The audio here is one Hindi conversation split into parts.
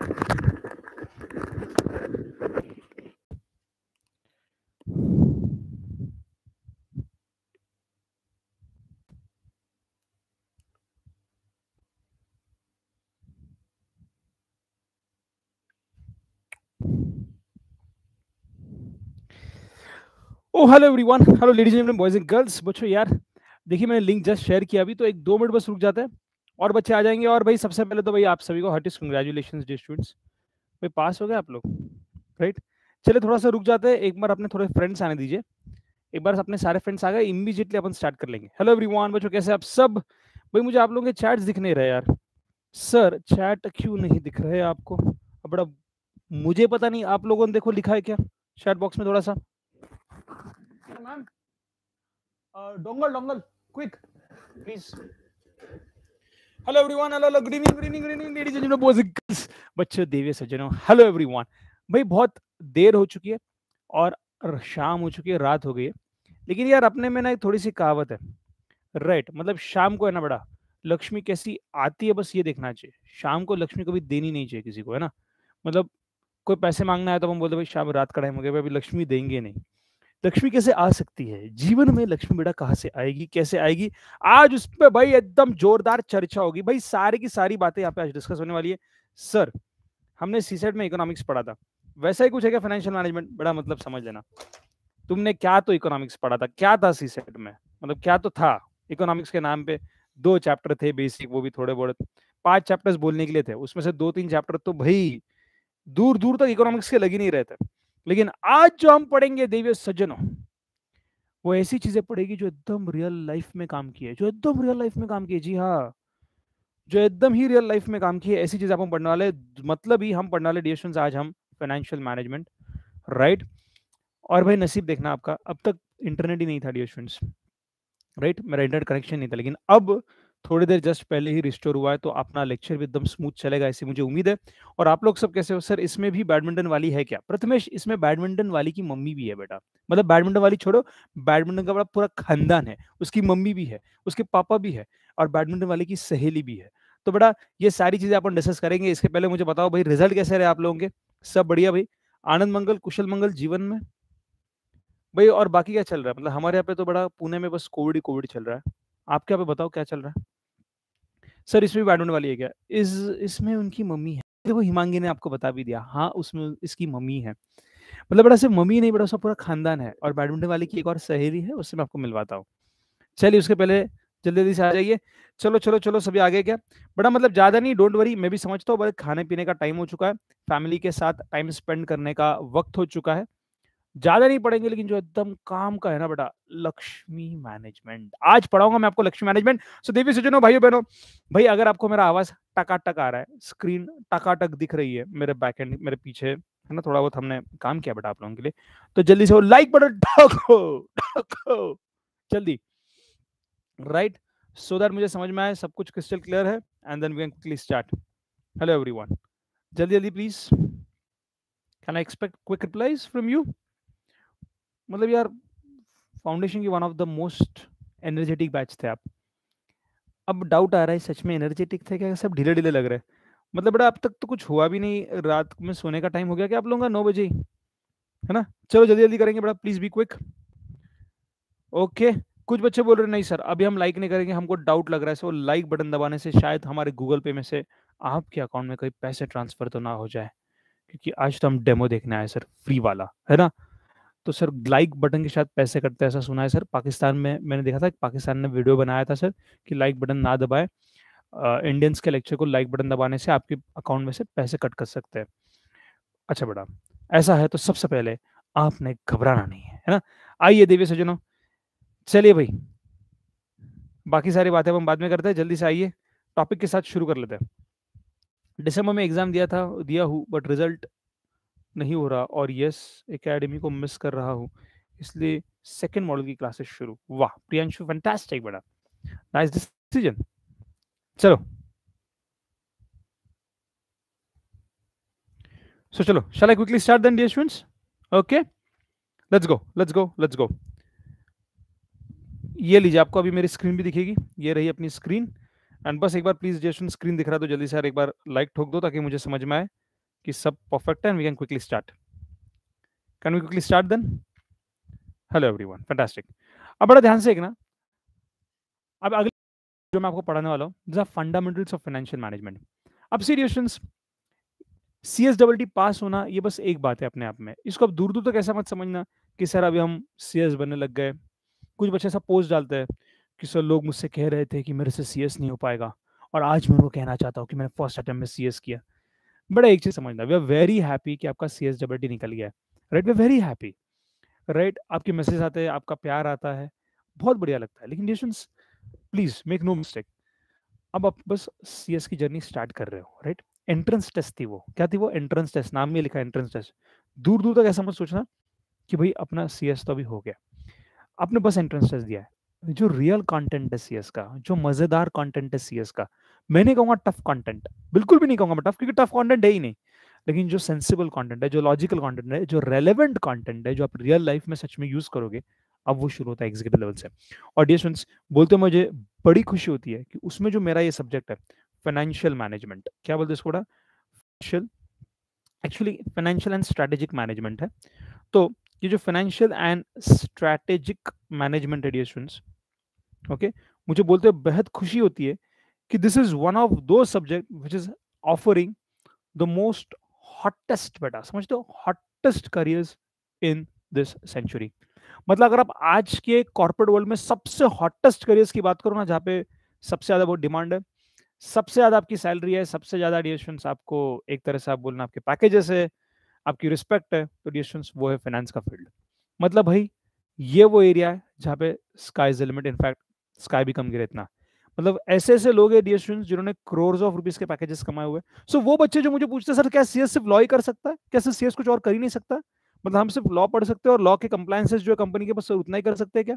O hello everyone hello ladies and boys and girls बच्चों यार देखिए मैंने लिंक जस्ट शेयर किया अभी तो एक दो मिनट बस रुक जाता है और बच्चे आ जाएंगे और भाई सबसे पहले तो भाई आप सभी को हर्टिस्ट कंग्रेचुलेशन डे स्टूडेंट्स भाई पास हो गए आप लोग राइट चलिए थोड़ा सा रुक जाते हैं एक बार अपने थोड़े फ्रेंड्स आने दीजिए एक बार अपने सारे फ्रेंड्स आ गए इमीजिएटली अपन स्टार्ट कर लेंगे हेलो एवरीवन बच्चों कैसे आप सब भाई मुझे आप लोगों के चैट्स दिख नहीं रहे यार सर चैट क्यों नहीं दिख रहे आपको अब बड़ा मुझे पता नहीं आप लोगों ने देखो लिखा है क्या चैट बॉक्स में थोड़ा सा dongle dongle quick please hello everyone hello hello Good evening. Good evening. Good evening. Ladies and gentlemen, boys and बच्चों, देवी सज्जनों. हेलो एवरीवन भाई बहुत देर हो चुकी है और शाम हो चुकी है रात हो गई है लेकिन यार अपने में ना एक थोड़ी सी कहावत है राइट right, मतलब शाम को है ना बड़ा लक्ष्मी कैसी आती है बस ये देखना चाहिए शाम को लक्ष्मी कभी देनी नहीं चाहिए किसी को है ना मतलब कोई पैसे मांगना है तो हम बोलते भाई शाम रात का टाइम हो गया अभी लक्ष्मी देंगे नहीं लक्ष्मी कैसे आ सकती है जीवन में लक्ष्मी बेटा कहाँ से आएगी कैसे आएगी आज उस पर भाई एकदम जोरदार चर्चा होगी भाई सारी की सारी बातें यहाँ पे आज डिस्कस होने वाली है सर हमने सीसेट में इकोनॉमिक्स पढ़ा था वैसा ही कुछ है क्या फाइनेंशियल मैनेजमेंट बड़ा मतलब समझ लेना तुमने क्या तो इकोनॉमिक्स पढ़ा था क्या था सीसेट में मतलब क्या तो था इकोनॉमिक्स के नाम पे दो चैप्टर थे बेसिक वो भी थोड़े बहुत पांच चैप्टर्स बोलने के लिए थे उसमें से दो तीन चैप्टर तो भाई दूर दूर तक इकोनॉमिक्स के लग ही नहीं रहे थे लेकिन आज जो हम पढ़ेंगे देवी सज्जनों वो ऐसी चीजें पढ़ेगी जो एकदम रियल लाइफ में काम की है जो एकदम रियल लाइफ में काम की है जी हाँ जो एकदम ही रियल लाइफ में काम की है ऐसी चीजें आप हम पढ़ने वाले मतलब ही हम पढ़ने वाले डिविजन आज हम फाइनेंशियल मैनेजमेंट राइट और भाई नसीब देखना आपका अब तक इंटरनेट ही नहीं था डियर स्टूडेंट्स राइट मेरा इंटरनेट कनेक्शन नहीं था लेकिन अब थोड़ी देर जस्ट पहले ही रिस्टोर हुआ है तो अपना लेक्चर भी एकदम स्मूथ चलेगा ऐसी मुझे उम्मीद है और आप लोग सब कैसे हो सर इसमें भी बैडमिंटन वाली है क्या प्रथमेश इसमें बैडमिंटन वाली की मम्मी भी है बेटा मतलब बैडमिंटन वाली छोड़ो बैडमिंटन का बड़ा पूरा खानदान है उसकी मम्मी भी है उसके पापा भी है और बैडमिंटन वाली की सहेली भी है तो बेटा ये सारी चीजें अपन डिस्कस करेंगे इसके पहले मुझे बताओ भाई रिजल्ट कैसे रहे आप लोगों के सब बढ़िया भाई आनंद मंगल कुशल मंगल जीवन में भाई और बाकी क्या चल रहा है मतलब हमारे यहाँ पे तो बड़ा पुणे में बस कोविड ही कोविड चल रहा है आपके यहाँ पे बताओ क्या चल रहा है सर इसमें भी बैडमिंटन वाली है क्या इस इसमें उनकी मम्मी है देखो हिमांगी ने आपको बता भी दिया हाँ उसमें इसकी मम्मी है मतलब बड़ा सिर्फ मम्मी नहीं बड़ा उसका पूरा खानदान है और बैडमिंटन वाली की एक और सहेली है उससे मैं आपको मिलवाता हूँ चलिए उसके पहले जल्दी जल्दी से आ जाइए चलो चलो चलो सभी आगे क्या बड़ा मतलब ज़्यादा नहीं डोंट वरी मैं भी समझता हूँ बड़े खाने पीने का टाइम हो चुका है फैमिली के साथ टाइम स्पेंड करने का वक्त हो चुका है ज्यादा नहीं पढ़ेंगे लेकिन जो एकदम काम का है ना बेटा लक्ष्मी मैनेजमेंट आज पढ़ाऊंगा मैं आपको लक्ष्मी मैनेजमेंट सो देवी सुजनो भाइयों बहनों भाई अगर आपको मेरा आवाज टकाटक आ रहा है स्क्रीन टकाटक दिख रही है मेरे बैक एंड मेरे पीछे है ना थोड़ा बहुत हमने काम किया बेटा आप लोगों के लिए तो जल्दी से वो लाइक बटन ठोको जल्दी राइट सो दैट मुझे समझ में आए सब कुछ क्रिस्टल क्लियर है and then we can quickly start hello everyone जल्दी जल्दी please can I expect quick replies from you मतलब यार फाउंडेशन की one of the most energetic batch थे आप अब डाउट आ रहा है सच में एनर्जेटिक थे क्या सब ढीले ढीले लग रहे मतलब बड़ा अब तक तो कुछ हुआ भी नहीं रात में सोने का टाइम हो गया क्या आप लोगों का नौ बजे है ना चलो जल्दी जल्दी करेंगे बड़ा प्लीज बी क्विक ओके कुछ बच्चे बोल रहे नहीं सर अभी हम लाइक नहीं करेंगे हमको डाउट लग रहा है सो लाइक बटन दबाने से शायद हमारे गूगल पे में से आपके अकाउंट में कोई पैसे ट्रांसफर तो ना हो जाए क्योंकि आज तो हम डेमो देखने आए सर फ्री वाला है ना तो सर लाइक बटन के साथ पैसे कटते हैं ऐसा सुना है सर पाकिस्तान में मैंने देखा था कि पाकिस्तान ने वीडियो बनाया था सर कि लाइक बटन ना दबाए इंडियंस के लेक्चर को लाइक बटन दबाने से आपके अकाउंट में से पैसे कट कर सकते हैं अच्छा बेटा ऐसा है तो सबसे पहले आपने घबराना नहीं है है ना आइए देवी सज्जनों चलिए भाई बाकी सारी बातें हम बाद में करते हैं जल्दी से आइए टॉपिक के साथ शुरू कर लेते हैं दिसंबर में एग्जाम दिया था दिया हूँ बट रिजल्ट नहीं हो रहा और यस एकेडमी को मिस कर रहा हूँ इसलिए सेकेंड मॉडल की क्लासेस शुरू वाह प्रियंशु फैंटास्टिक बड़ा नाइस डिसीजन चलो सो चलो shall I quickly start then dear students okay let's go let's go let's go ये लीजिए आपको अभी मेरी स्क्रीन भी दिखेगी ये रही अपनी स्क्रीन एंड बस एक बार प्लीज डियर स्क्रीन दिख रहा तो जल्दी से एक बार लाइक ठोक दो ताकि मुझे समझ में आए कि सब परफेक्ट है and we can quickly start can we quickly start then hello everyone fantastic अब बड़ा ध्यान से देखना अब अगले जो मैं आपको पढ़ाने वाला हूँ this are fundamentals of financial management अब serious C S W T पास होना ये बस एक बात है अपने आप में इसको अब दूर दूर तक तो ऐसा मत समझना कि सर अभी हम सी एस बनने लग गए कुछ बच्चे ऐसा पोस्ट डालते हैं कि सर लोग मुझसे कह रहे थे कि मेरे से सी एस नहीं हो पाएगा और आज मैं उनको कहना चाहता हूँ कि मैंने फर्स्ट अटैम्प्ट में सी एस किया बड़ा एक चीज समझना वी आर वेरी हैप्पी कि आपका सी एस डब्ल्यू डी निकल गया right we are very happy right आपके मैसेज आते हैं आपका प्यार आता है बहुत बढ़िया लगता है लेकिन डिशंस प्लीज मेक नो मिस्टेक अब आप बस सी एस की जर्नी स्टार्ट कर रहे हो राइट एंट्रेंस टेस्ट थी वो क्या थी वो एंट्रेंस टेस्ट नाम में लिखा एंट्रेंस टेस्ट दूर दूर तक ऐसा मत सोचना कि भाई अपना सी एस तो अभी हो गया आपने बस एंट्रेंस टेस्ट दिया है जो रियल कंटेंट है सी का जो मज़ेदार कंटेंट है सी का मैं नहीं कहूँगा टफ कंटेंट बिल्कुल भी नहीं कहूंगा मैं टफ क्योंकि टफ कंटेंट है ही नहीं लेकिन जो सेंसिबल कंटेंट है जो लॉजिकल कंटेंट है जो रेलेवेंट कंटेंट है जो आप रियल लाइफ में सच में यूज करोगे अब वो शुरू होता है एग्जीक्यूटिव लेवल से और डियर स्टूडेंट्स बोलते मुझे बड़ी खुशी होती है कि उसमें जो मेरा ये सब्जेक्ट है फाइनेंशियल मैनेजमेंट क्या बोलते इसको financial actually financial and strategic management है तो ये जो फाइनेंशियल एंड स्ट्रैटेजिक मैनेजमेंट है डियर स्टूडेंट्स ओके मुझे बोलते बेहद खुशी होती है कि दिस इज वन ऑफ दो subject which is offering the most hottest बेटा समझते हो hottest careers in this century मतलब अगर आप आज के कॉर्पोरेट वर्ल्ड में सबसे हॉटेस्ट करियर्स की बात करो ना जहाँ पे सबसे ज्यादा बहुत डिमांड है सबसे ज्यादा आपकी सैलरी है सबसे ज्यादा डिएशन आपको एक तरह से आप बोलना आपके पैकेजेस है आपकी रिस्पेक्ट है तो डिएशन वो है फाइनेंस का फील्ड मतलब भाई ये वो एरिया है जहाँ पे sky is the limit in fact sky भी कम गिरे इतना मतलब ऐसे ऐसे लोग हैं डियर स्टूडेंट्स जिन्होंने करोड़ ऑफ रुपीज के पैकेजेस कमाए हुए सो so, वो बच्चे जो मुझे पूछते सर क्या सीएस सिर्फ लॉ ही कर सकता है क्या सर सीएस कुछ और कर ही नहीं सकता मतलब हम सिर्फ लॉ पढ़ सकते हैं और लॉ के कंप्लायंसेस जो है कंपनी के पास उतना ही कर सकते हैं क्या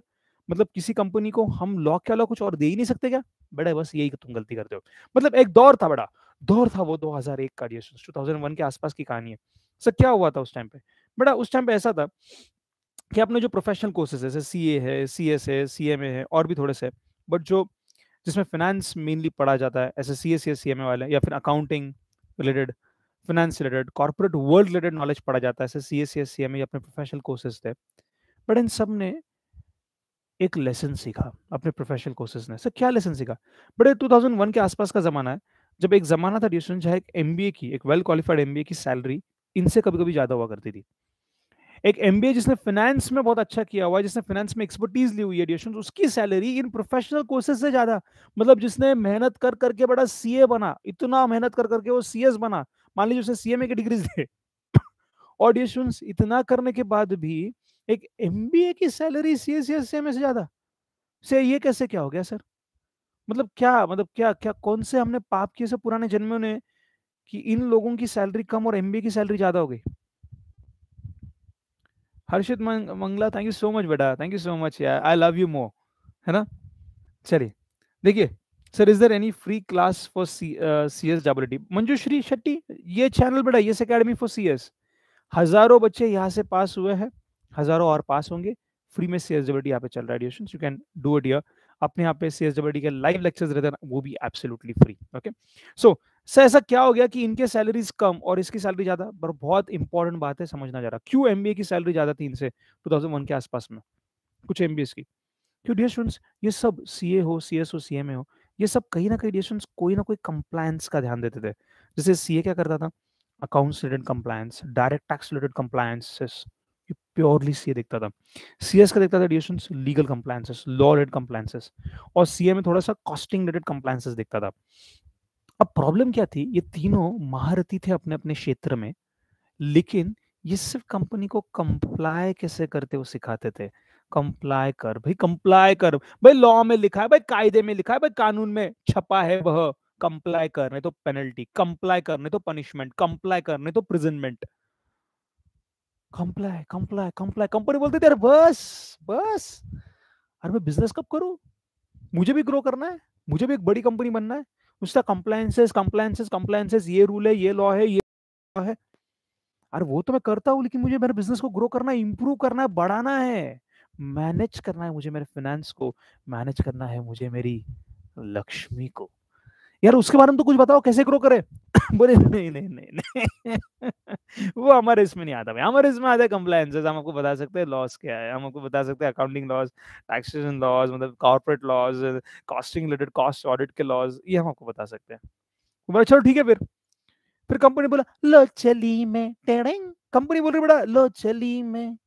मतलब किसी कंपनी को हम लॉ के अलावा कुछ और दे ही नहीं सकते क्या बड़ा बस यही तुम गलती करते हो मतलब एक दौर था बड़ा दौर था वो 2001 का डियर स्टूडेंट्स 2001 के आसपास की कहानी है सर क्या हुआ था उस टाइम पे बड़ा उस टाइम पे ऐसा था कि अपने जो प्रोफेशनल कोर्सेज है सी ए है सी एस है सी एम ए है और भी थोड़े से बट जो जिसमें फिनेंस मेनली पढ़ा जाता है ऐसे C S C S C वाले या फिर accounting related finance related corporate world related knowledge पढ़ा जाता है ऐसे सी एस एस सी या अपने प्रोफेशनल कोर्सेज थे बट इन सब ने एक लेसन सीखा अपने प्रोफेशनल कोर्सेज ने सर क्या लेसन सीखा बट टू थाउजेंड वन के आसपास का जमाना है जब एक जमाना था डिस्टेंस चाहे एक एम की एक well qualified M B A की सैलरी इनसे कभी कभी ज़्यादा हुआ करती थी एक एम जिसने फाइनेंस में बहुत अच्छा किया हुआ है जिसने फाइनेंस में एक्सपर्टीज ली हुई है डिशन उसकी सैलरी इन प्रोफेशनल कोर्सेज से ज्यादा मतलब जिसने मेहनत कर करके बड़ा सीए बना इतना मेहनत कर करके वो सीएस बना मान लीजिए उसने सीएमए की डिग्रीज दे और डिशन इतना करने के बाद भी एक एम की सैलरी सी एस से में से ज्यादा से ये कैसे क्या हो गया सर मतलब क्या मतलब क्या क्या कौन से हमने पाप किए से पुराने जन्मों ने कि इन लोगों की सैलरी कम और एम की सैलरी ज्यादा हो गई Harshit Mangla thank you so much बेटा थैंक यू सो मच यार आई लव यू मोर है ना चलिए देखिए sir is there any free class for C S W D Manjushree Shetty ये चैनल बेटा ये अकेडमी फॉर सी एस हजारों बच्चे यहाँ से पास हुए हैं हजारों और पास होंगे फ्री में सी एस डब्ल्यू डी यहाँ पे चल रहा है यू कैन डू इट यर अपने यहाँ पे सी एस डब्ल्यू डी के लाइव लेक्चर्स रहते हैं वो भी absolutely free okay so sir ऐसा क्या हो गया कि इनके सैलरीज कम और इसकी सैलरी ज्यादा पर बहुत इंपॉर्टेंट बात है समझना जा रहा क्यों एम की सैलरी ज्यादा थी इनसे टू के आसपास में कुछ एम की क्यों डियर स्टूडेंट्स ये सब सी हो सी हो सी हो ये सब कहीं ना कहीं डियर स्टूडेंट्स कोई ना कोई कंप्लायंस का ध्यान देते थे जैसे सी क्या करता था accounts related compliance direct tax related compliances purely C देखता था सी का देखता था dear students legal compliances law related compliances और सी में थोड़ा सा कॉस्टिंग रिलेटेड कंप्लायंसेस देखता था अब प्रॉब्लम क्या थी ये तीनों महारथी थे अपने अपने क्षेत्र में लेकिन ये सिर्फ कंपनी को कंप्लाई कैसे करते वो सिखाते थे कंप्लाई कर भाई कंप्लाई कर भाई लॉ में लिखा है भाई कायदे में लिखा है भाई कानून में छपा है वह कंप्लाई करने तो पेनल्टी कंप्लाई करने तो पनिशमेंट कंप्लाई करने तो imprisonment comply comply comply company बोलते थे बस बस अरे मैं बिजनेस कब करूं मुझे भी ग्रो करना है मुझे भी एक बड़ी कंपनी बनना है उसका कंप्लायसेस कंप्लायसेस कंप्लायसेस ये रूल है ये लॉ है ये लॉ है अरे वो तो मैं करता हूँ लेकिन मुझे मेरे बिजनेस को ग्रो करना है इम्प्रूव करना है बढ़ाना है मैनेज करना है मुझे मेरे फिनेंस को मैनेज करना है मुझे मेरी लक्ष्मी को यार उसके बारे में तो कुछ बताओ कैसे ग्रो करे बोले नहीं नहीं नहीं, नहीं। वो हमारे इसमें नहीं आता भाई हमारे इसमें आता है कंप्लायंसेज हम आपको बता सकते हैं लॉस क्या है हम आपको बता सकते हैं अकाउंटिंग लॉस टैक्सेशन लॉस मतलब corporate laws costing related cost audit के लॉस ये हम आपको बता सकते हैं बोला चलो ठीक है फिर फिर कंपनी बोला लो चली में टेड़ेंग कंपनी बोल रही बड़ा लो चली में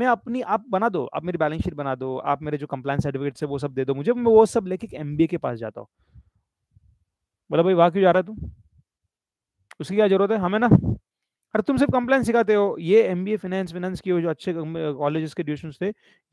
मैं अपनी आप बना दो आप मेरी बैलेंस शीट बना दो आप मेरे जो कंप्लाइंस सर्टिफिकेट है वो सब दे दो मुझे मैं वो सब लेके एक एमबीए के पास जाता हूँ बोला भाई वहाँ क्यों जा रहा है तू उसकी क्या जरूरत है हमें ना अरे तुम सिर्फ कंप्लेन सिखाते हो ये M B A finance finance के जो अच्छे कॉलेज के ट्यूशन थे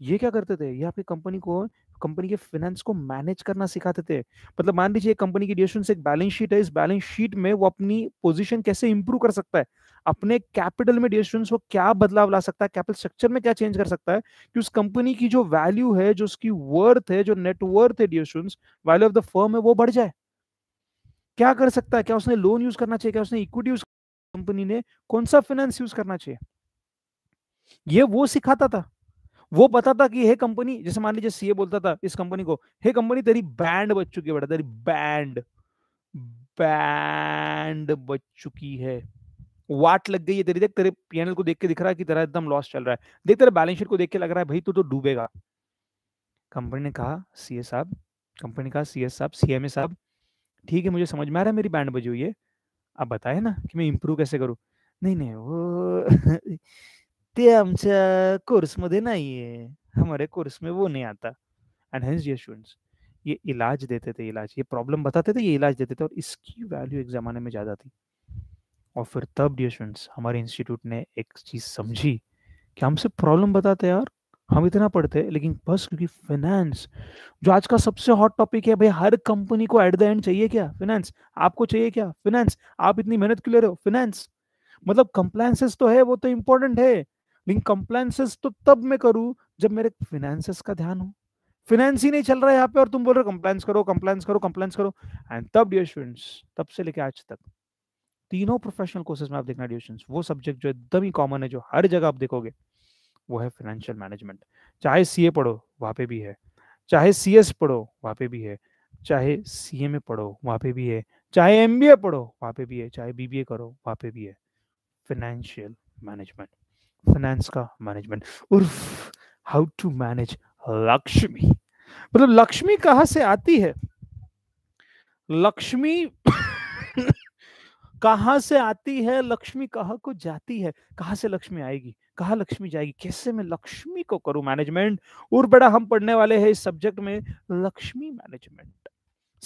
ये क्या करते थे ये आपकी कंपनी को कंपनी के फाइनेंस को मैनेज करना सिखाते थे मतलब मान लीजिए कंपनी की डिसीजन से एक बैलेंस शीट है इस बैलेंस शीट में वो अपनी पोजीशन कैसे इंप्रूव कर सकता है अपने कैपिटल में ड्यूशन वो क्या बदलाव ला सकता है कैपिटल स्ट्रक्चर में क्या चेंज कर सकता है कि उस कंपनी की जो वैल्यू है जो उसकी वर्थ है जो नेटवर्थ है ड्यूशन वैल्यू ऑफ द फर्म है वो बढ़ जाए क्या कर सकता है क्या उसने लोन यूज करना चाहिए क्या उसने इक्विटी यूज कंपनी ने कौन सा फाइनेंस यूज करना चाहिए ये वो सिखाता था वो बताता कि हे कंपनी जैसे मान लीजिए सीए बोलता था इस कंपनी को हे कंपनी तेरी बैंड बच चुकी है बेटा तेरी बैंड बैंड बच चुकी है वाट लग गई है तेरी देख तेरे पीएनएल को देख के दिख रहा है कि तेरा एकदम लॉस चल रहा है देख तेरे बैलेंस शीट को देख के लग रहा है भाई तू तो डूबेगा कंपनी ने कहा सीए साहब कंपनी का सीए साहब सीएमए साहब ठीक है मुझे समझ में आ रहा है मेरी बैंड बजी हुई है आप बताए ना कि मैं इम्प्रूव कैसे करूँ नहीं नहीं वो ते आमच्या कोर्समध्ये नाही आहे हमारे कोर्स में वो नहीं आता एंड हेंस ये स्टूडेंट्स ये इलाज देते थे इलाज ये प्रॉब्लम बताते थे ये इलाज देते थे और इसकी वैल्यू एक ज़माने में ज़्यादा थी और फिर तब डियर स्टूडेंट्स हमारे इंस्टीट्यूट ने एक चीज़ समझी कि हमसे प्रॉब्लम बताते यार हम इतना पढ़ते हैं लेकिन बस क्योंकि फाइनेंस जो आज का सबसे हॉट टॉपिक है भाई हर कंपनी को एट द एंड चाहिए क्या फाइनेंस आपको चाहिए क्या फाइनेंस आप इतनी मेहनत क्यों ले रहे हो फाइनेंस मतलब कंप्लायसेस तो है वो तो इम्पोर्टेंट है लेकिन कंप्लायसेस तो तब मैं करूँ जब मेरे फाइनेंसेस का ध्यान हो फाइनेंस ही नहीं चल रहा है यहाँ पे और तुम बोल रहे हो कंप्लायंस करो कंप्लायंस करो कंप्लायंस करो एंड तब डियर स्टूडेंट्स तब से लेके आज तक तीनों प्रोफेशनल कोर्सेज में आप देखना डियर स्टूडेंट्स वो सब्जेक्ट जो एकदम ही कॉमन है जो हर जगह आप देखोगे वो है फाइनेंशियल मैनेजमेंट चाहे सीए पढ़ो वहाँ पे भी है चाहे एस पढ़ो वहाँ पे भी है चाहे एम ए पढ़ो वहाँ पे भी है चाहे एम बी ए पढ़ो वहाँ पे भी है चाहे बीबीए करो वहाँ पे भी है फाइनेंशियल मैनेजमेंट फाइनेंस का मैनेजमेंट उर्फ हाउ टू मैनेज लक्ष्मी मतलब लक्ष्मी कहाँ से आती है लक्ष्मी कहाँ से आती है लक्ष्मी कहाँ को जाती है कहाँ से लक्ष्मी आएगी कहा लक्ष्मी जाएगी कैसे मैं लक्ष्मी को करूं मैनेजमेंट और बड़ा हम पढ़ने वाले हैं इस सब्जेक्ट में लक्ष्मी मैनेजमेंट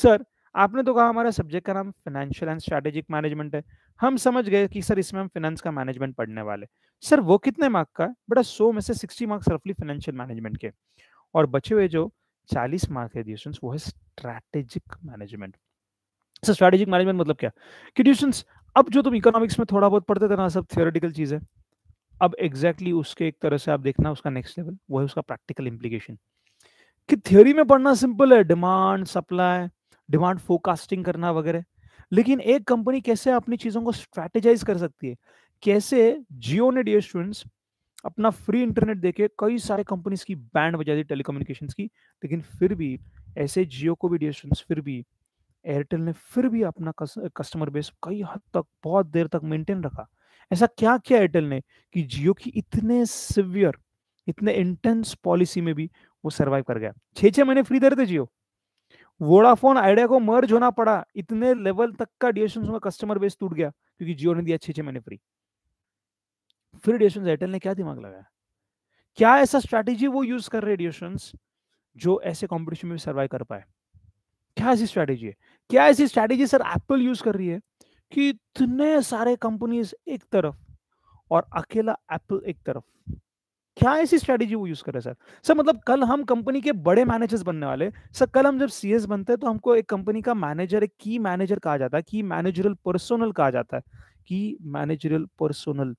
सर आपने तो कहा हमारा सब्जेक्ट का नाम फाइनेंशियल एंड स्ट्रेटेजिक मैनेजमेंट है हम समझ गए कि सर इसमें हम फाइनेंस का मैनेजमेंट पढ़ने वाले सर वो कितने मार्क का है बड़ा सौ में से सिक्सटी मार्क्स रफली फाइनेंशियल मैनेजमेंट के और बचे हुए जो चालीस मार्क है ड्यूशंस वो है strategic management sir strategic management मतलब क्या कि ड्यूशंस अब जो तुम इकोनॉमिक्स में थोड़ा बहुत पढ़ते थे ना सब थियोरिटिकल चीज़ है अब एग्जैक्टली exactly उसके एक तरह से आप देखना उसका नेक्स्ट लेवल वो है उसका प्रैक्टिकल इम्प्लीकेशन कि थ्योरी में पढ़ना सिंपल है डिमांड सप्लाई डिमांड फोकास्टिंग करना वगैरह लेकिन एक कंपनी कैसे अपनी चीज़ों को स्ट्रेटेजाइज कर सकती है कैसे जियो ने डियर स्टूडेंट्स अपना फ्री इंटरनेट देके कई सारे कंपनीज की बैंड बजा दी टेलीकम्युनिकेशन की लेकिन फिर भी ऐसे जियो को भी डियर स्टूडेंट्स फिर भी एयरटेल ने फिर भी अपना कस, कस्टमर बेस कई हद तक बहुत देर तक मेंटेन रखा ऐसा क्या किया एयरटेल ने कि जियो की इतने सिवियर इतने इंटेंस पॉलिसी में भी वो सर्वाइव कर गया छह छह महीने फ्री दे रहे थे जियो वोडाफोन आइडिया को मर्ज होना पड़ा इतने लेवल तक का डिएशन का कस्टमर बेस टूट गया क्योंकि जियो ने दिया छह छह महीने फ्री फिर डिएशन एयरटेल ने क्या दिमाग लगाया क्या ऐसा स्ट्रैटेजी वो यूज कर रहे डीएसएन जो ऐसे कॉम्पिटिशन में सर्वाइव कर पाए क्या ऐसी स्ट्रैटेजी है क्या ऐसी स्ट्रैटेजी सर एप्पल यूज कर रही है कि इतने सारे कंपनीज एक तरफ और अकेला एप्पल एक तरफ क्या ऐसी स्ट्रेटेजी वो यूज करे सर सर मतलब कल हम कंपनी के बड़े मैनेजर्स बनने वाले सर कल हम जब सीएस बनते हैं तो हमको एक कंपनी का मैनेजर एक की मैनेजर कहा जाता है की मैनेजरल पर्सोनल कहा जाता है की मैनेजरल पर्सोनल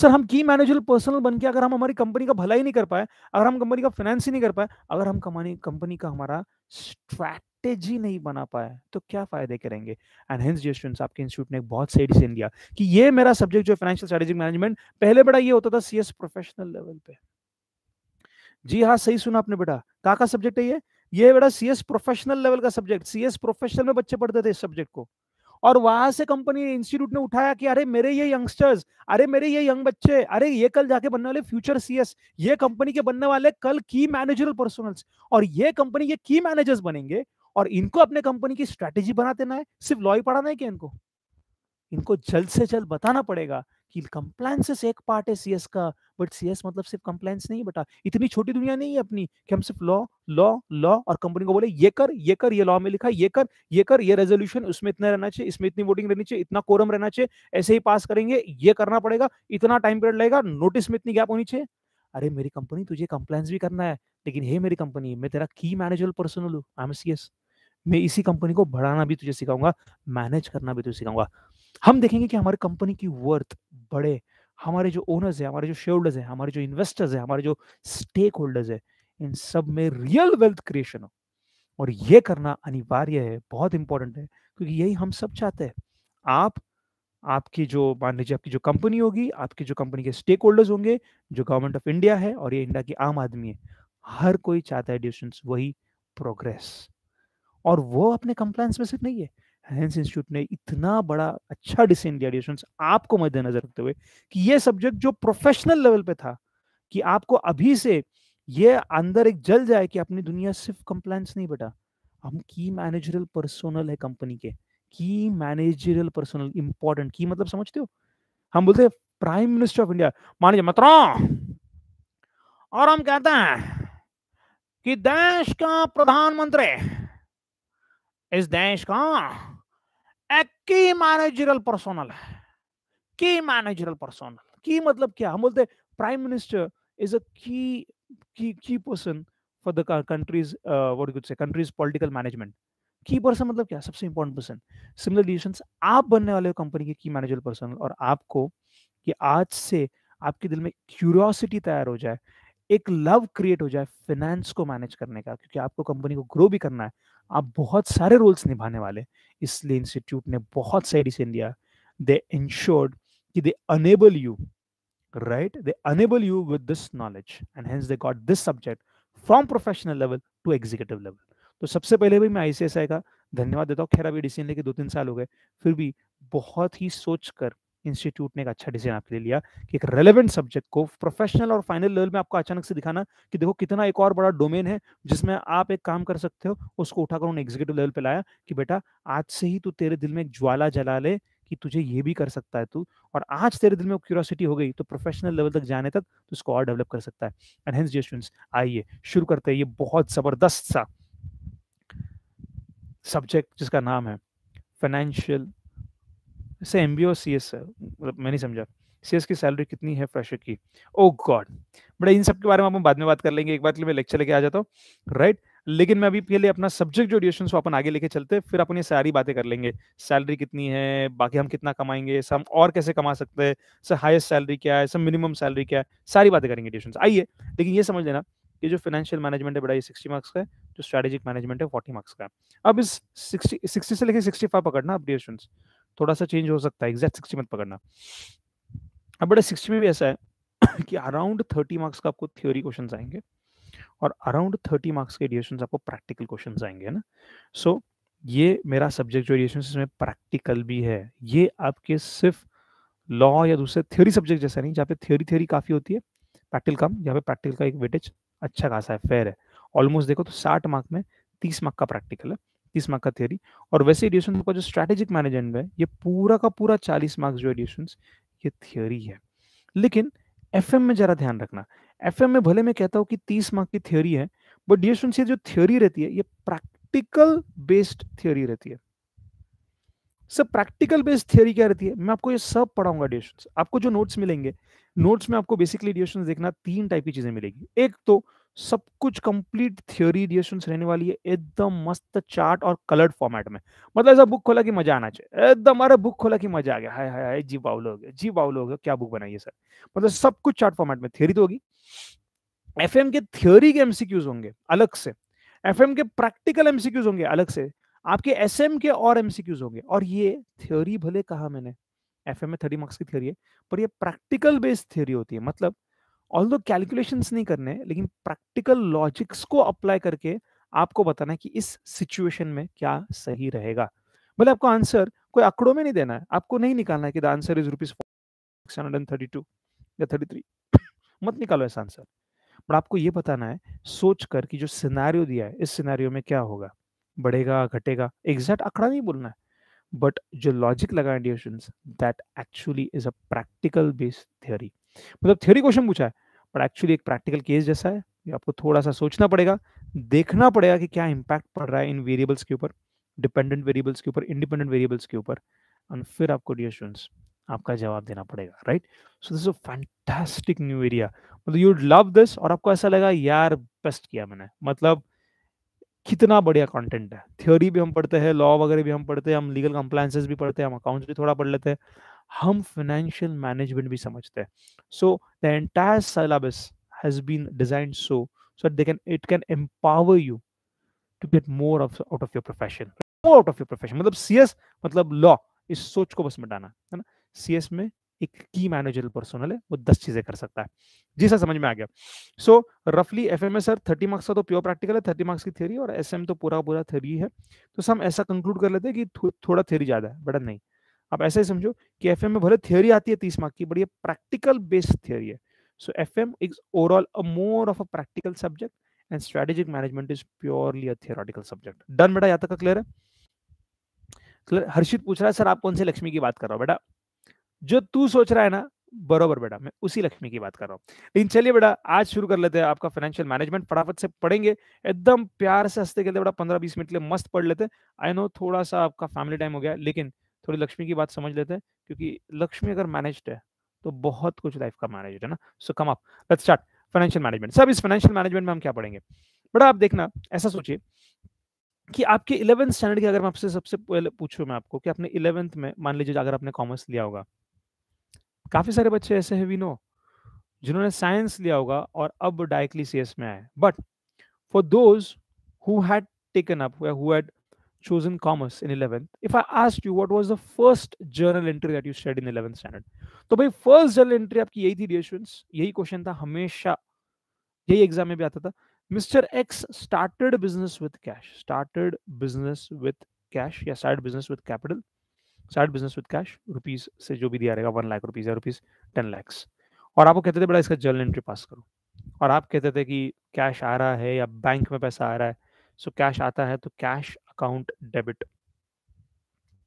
सर हम की मैनेजरल पर्सनल बन के अगर हम हमारी कंपनी का भला ही नहीं कर पाए अगर हम कंपनी का फाइनेंस ही नहीं कर पाए अगर हम कंपनी कंपनी का हमारा स्ट्रैट स्ट्रेटेजी नहीं बना पाया तो क्या फायदे करेंगे एंड हेंस जी स्टूडेंट्स आपके इंस्टीट्यूट ने एक बहुत सही डिसीजन लिया कि ये मेरा सब्जेक्ट जो है फाइनेंशियल स्ट्रेटेजिक मैनेजमेंट पहले बड़ा ये होता था सीएस प्रोफेशनल लेवल पे जी हाँ सही सुना आपने बेटा का का सब्जेक्ट है ये ये बेटा सीएस प्रोफेशनल लेवल का सब्जेक्ट सीएस प्रोफेशनल में बच्चे पढ़ते थे इस सब्जेक्ट को और वहां से कंपनी इंस्टीट्यूट ने उठाया कि अरे मेरे ये यंगस्टर्स अरे मेरे ये यंग बच्चे अरे ये कल जाके बनने वाले फ्यूचर सीएस ये कंपनी के बनने वाले कल की मैनेजरल पर्सनल्स और ये कंपनी के की मैनेजर्स बनेंगे और इनको अपने कंपनी की स्ट्रैटेजी बना देना है सिर्फ लॉ ही पढ़ाना है क्या इनको इनको जल्द से जल्द बताना पड़ेगा कि कंप्लायंसेस एक पार्ट है सीएस का बट सीएस मतलब सिर्फ कंप्लायंस नहीं बटा इतनी छोटी दुनिया नहीं है अपनी कि हम सिर्फ लॉ लॉ लॉ और कंपनी को बोले ये कर ये कर ये लॉ में लिखा ये कर ये कर ये रेजोल्यूशन उसमें इतना रहना चाहिए इसमें इतनी वोटिंग रहनी चाहिए इतना कोरम रहना चाहिए ऐसे ही पास करेंगे ये करना पड़ेगा इतना टाइम पीरियड लगेगा नोटिस में इतनी गैप होनी चाहिए अरे मेरी कंपनी तुझे कंप्लायंस भी करना है लेकिन हे मेरी कंपनी मैं तेरा की मैनेजर पर्सन हूँ आई एम सी एस मैं इसी कंपनी को बढ़ाना भी तुझे सिखाऊंगा मैनेज करना भी तुझे सिखाऊंगा हम देखेंगे कि हमारी कंपनी की वर्थ बढ़े हमारे जो ओनर्स है हमारे जो शेयर होल्डर्स है हमारे जो इन्वेस्टर्स है हमारे जो स्टेक होल्डर्स है इन सब में रियल वेल्थ क्रिएशन हो और ये करना अनिवार्य है बहुत इंपॉर्टेंट है क्योंकि यही हम सब चाहते हैं आप आपकी जो मान लीजिए आपकी जो कंपनी होगी आपकी जो कंपनी के स्टेक होल्डर्स होंगे जो गवर्नमेंट ऑफ इंडिया है और ये इंडिया की आम आदमी है हर कोई चाहता है वही प्रोग्रेस और वो अपने कंप्लायंस में सिर्फ नहीं है हेंस इंस्टीट्यूट ने इतना बड़ा अच्छा डिसीजन दिया डिस्टूडेंट्स आपको मद्देनजर रखते हुए कि ये सब्जेक्ट जो प्रोफेशनल लेवल पे था कि आपको अभी से ये अंदर एक जल जाए कि अपनी दुनिया सिर्फ कंप्लायंस नहीं बेटा हम की मैनेजरल पर्सोनल है कंपनी के की मैनेजरल पर्सोनल इंपॉर्टेंट की मतलब समझते हो हम बोलते हैं प्राइम मिनिस्टर ऑफ इंडिया मान लीजिए मतरो और हम कहते हैं कि देश का प्रधानमंत्री इस देश का एक की मैनेजरल पर्सोनल है की मैनेजरल पर्सोनल की मतलब क्या हम बोलते प्राइम मिनिस्टर इज अ की की की person for the countries what you could say countries political management की पर्सन मतलब क्या सबसे इंपॉर्टेंट पर्सन सिमिलर डिसीजन आप बनने वाले हो कंपनी के की मैनेजरल पर्सन और आपको ये आज से आपके दिल में क्यूरियोसिटी तैयार हो जाए एक लव क्रिएट हो जाए फाइनेंस को मैनेज करने का क्योंकि आपको कंपनी को ग्रो भी करना है आप बहुत सारे रोल्स निभाने वाले इसलिए इंस्टीट्यूट ने बहुत सारी डिसीजन दिया दे इंश्योर्ड कि they enable you right they enable you with this knowledge and hence they got this subject from professional level to executive level तो सबसे पहले भी मैं आईसीएसआई का धन्यवाद देता हूँ खैर अभी डिसीजन लेके दो तीन साल हो गए फिर भी बहुत ही सोच कर इंस्टीट्यूट ने एक अच्छा डिसीजन आपके लिए लिया कि एक रेलेवेंट सब्जेक्ट को प्रोफेशनल और फाइनल लेवल में आपको अचानक से दिखाना कि देखो कितना एक और बड़ा डोमेन है जिसमें आप एक काम कर सकते हो उसको उठाकर उन्हें एग्जीक्यूटिव लेवल पर लाया कि बेटा आज से ही तू तेरे दिल में एक ज्वाला जला ले कि तुझे ये भी कर सकता है तू और आज तेरे दिल में क्यूरोसिटी हो गई तो प्रोफेशनल लेवल तक जाने तक तो उसको और डेवलप कर सकता है एंड हेंस स्टूडेंट्स आइए शुरू करते हैं ये बहुत ज़बरदस्त सा सब्जेक्ट जिसका नाम है फाइनेंशियल जैसे M B O C S मतलब मैं नहीं समझा सी एस की सैलरी कितनी है फ्रेशर की ओ गॉड बड़ा इन सब के बारे में अपन बाद में बात कर लेंगे एक बार के लिए मैं लेक्चर लेके आ जाता हूँ राइट लेकिन मैं अभी पहले अपना सब्जेक्ट जो ड्यूशन अपन आगे लेके चलते फिर अपन ये सारी बातें कर लेंगे सैलरी कितनी है बाकी हम कितना कमाएंगे सब और कैसे कमा सकते हैं सर हाइस्ट सैलरी क्या है सर मिनिमम सैलरी क्या है सारी बातें करेंगे ड्यूशन आइए लेकिन ये समझ लेना कि जो फाइनेंशियल मैनेजमेंट है बड़ा ये सिक्सटी मार्क्स का है जो स्ट्रेटेजिक मैनेजमेंट है फोर्टी मार्क्स का अब इस सिक्सटी सिक्सटी से लेकर सिक्सटी पकड़ना अब ड्यूरेशन थोड़ा सा चेंज हो सकता है एग्जैक्ट सिक्सटी मत पकड़ना अब बड़े सिक्सटी में भी ऐसा है कि अराउंड थर्टी मार्क्स का आपको थ्योरी क्वेश्चन आएंगे और अराउंड थर्टी मार्क्स के डिएशन आपको प्रैक्टिकल क्वेश्चन आएंगे ना सो so, ये मेरा सब्जेक्ट जो डिएशन इसमें प्रैक्टिकल भी है ये आपके सिर्फ लॉ या दूसरे थ्योरी सब्जेक्ट जैसा नहीं जहाँ पे थ्योरी थ्योरी काफ़ी होती है प्रैक्टिकल कम यहाँ पे प्रैक्टिकल का एक वेटेज अच्छा खासा है फेयर है ऑलमोस्ट देखो तो साठ मार्क में तीस मार्क का प्रैक्टिकल है तीस मार्क का थियरी और वैसे ड्यूशन का जो स्ट्रेटेजिक मैनेजमेंट है ये पूरा का पूरा चालीस मार्क्स जो है ये थियोरी है लेकिन एफ में जरा ध्यान रखना एफ में भले मैं कहता हूँ कि तीस मार्क की थियोरी है बट डियर से जो थ्योरी रहती है ये प्रैक्टिकल बेस्ड थ्योरी रहती है सब प्रैक्टिकल बेस्ड थ्योरी क्या रहती है मैं आपको ये सब पढ़ाऊंगा डिशन आपको जो नोट्स मिलेंगे नोट्स में आपको बेसिकली डिशन देखना तीन टाइप की चीजें मिलेगी एक तो सब कुछ कंप्लीट थ्योरी रिएशन रहने वाली है एकदम मस्त चार्ट और कलर्ड फॉर्मेट में मतलब ऐसा बुक खोला कि मजा आना चाहिए एकदम अरे बुक खोला कि मजा आ गया हाय हाय हाय जी बाउल हो गया जी बाउल हो गया क्या बुक बनाई है सर मतलब सब कुछ चार्ट फॉर्मेट में थ्योरी तो होगी एफ के थ्योरी के एमसीक्यूज होंगे अलग से एफ के प्रैक्टिकल एमसीक्यूज होंगे अलग से आपके एस के और एमसीक्यूज होंगे और ये थ्योरी भले कहा मैंने एफ में थर्टी मार्क्स की थ्योरी है पर ये प्रैक्टिकल बेस्ड थ्योरी होती है मतलब ऑल दो कैलकुलेशंस नहीं करने लेकिन प्रैक्टिकल लॉजिक्स को अप्लाई करके आपको बताना है कि इस सिचुएशन में क्या सही रहेगा मतलब आपको आंसर कोई आंकड़ों में नहीं देना है आपको नहीं निकालना है कि the answer is rupees six hundred and thirty two या थर्टी थ्री मत निकालो ऐसा आंसर बट आपको ये बताना है सोच कर कि जो सिनारियो दिया है इस सिनारियो में क्या होगा बढ़ेगा घटेगा एग्जैक्ट आंकड़ा नहीं बोलना है बट जो लॉजिक लगाए डिशन that actually is a practical based theory मतलब थ्योरी क्वेश्चन पूछा है पर एक्चुअली एक प्रैक्टिकल केस जैसा है ये आपको थोड़ा सा सोचना पड़ेगा देखना पड़ेगा कि क्या इंपैक्ट पड़ रहा है इन वेरिएबल्स के ऊपर डिपेंडेंट वेरिएबल्स के ऊपर इंडिपेंडेंट वेरिएबल्स के ऊपर एंड फिर आपको डियर स्टूडेंट्स आपका जवाब देना पड़ेगा right so this fantastic new area मतलब यू लव दिस और आपको ऐसा लगा यार बेस्ट किया मैंने मतलब कितना बढ़िया कंटेंट है थ्योरी भी हम पढ़ते हैं लॉ वगैरह भी हम पढ़ते हैं हम लीगल कंप्लायंसेस भी पढ़ते हैं हम अकाउंट्स भी थोड़ा पढ़ लेते हैं हम फाइनेंशियल मैनेजमेंट भी समझते हैं so the entire syllabus has been designed so so they can it can empower you to get more of, out of your profession more out of your profession मतलब सीएस मतलब लॉ इस सोच को बस मिटाना है ना सीएस में एक की मैनेजरल पर्सनल है वो दस चीजें कर सकता है जी सर समझ में आ गया सो रफली F M sir thirty marks का तो प्योर प्रैक्टिकल है थर्टी मार्क्स की थ्योरी और एस तो पूरा पूरा थ्योरी है तो हम ऐसा कंक्लूड कर लेते हैं कि थो, थोड़ा थ्योरी ज्यादा है बड़ा नहीं आप ऐसा ही समझो कि एफ में भले थियोरी आती है तीस मार्क की बट ये प्रैक्टिकल बेस्ड थियोरी है so F M is overall a more of a practical subject and strategic management is purely a theoretical subject done बेटा यहाँ तक का क्लियर है क्लियर हर्षित पूछ रहा है सर आप कौन से लक्ष्मी की बात कर रहे हो बेटा जो तू सोच रहा है ना बरोबर बेटा मैं उसी लक्ष्मी की बात कर रहा हूँ लेकिन चलिए बेटा आज शुरू कर लेते हैं आपका फाइनेंशियल मैनेजमेंट फटाफट से पढ़ेंगे एकदम प्यार से हंसते खेलते बेटा पंद्रह बीस मिनट लिए मस्त पढ़ लेते आई नो थोड़ा सा आपका फैमिली टाइम हो गया लेकिन थोड़ी लक्ष्मी की बात समझ लेते हैं क्योंकि लक्ष्मी अगर मैनेज्ड है तो बहुत कुछ लाइफ का मैनेज है ना so come up let's start financial management सब इस फाइनेंशियल मैनेजमेंट में हम क्या पढ़ेंगे बड़ा आप देखना ऐसा सोचिए कि आपके इलेवेंथ स्टैंडर्ड की अगर मैं आपसे सबसे पहले पूछूँ मैं आपको कि आपने इलेवेंथ में मान लीजिए अगर आपने कॉमर्स लिया होगा काफ़ी सारे बच्चे ऐसे है वी नो जिन्होंने साइंस लिया होगा और अब डायरेक्टली सी में आए but for those who had taken up had chosen commerce in 11th if i asked you what was the first journal entry that you shared in 11th standard तो भाई फर्स्ट जर्नल एंट्री आपकी यही थी डियर यही क्वेश्चन था हमेशा यही एग्जाम में भी आता था mister X started business with cash started business with cash या start business with capital start business with cash rupees से जो भी दिया रहेगा वन लाख रुपीज या रुपीज टेन लैक्स और आपको कहते थे बड़ा इसका जर्नल एंट्री पास करो और आप कहते थे कि कैश आ रहा है या बैंक में पैसा आ रहा है सो so, कैश आता है तो कैश अकाउंट डेबिट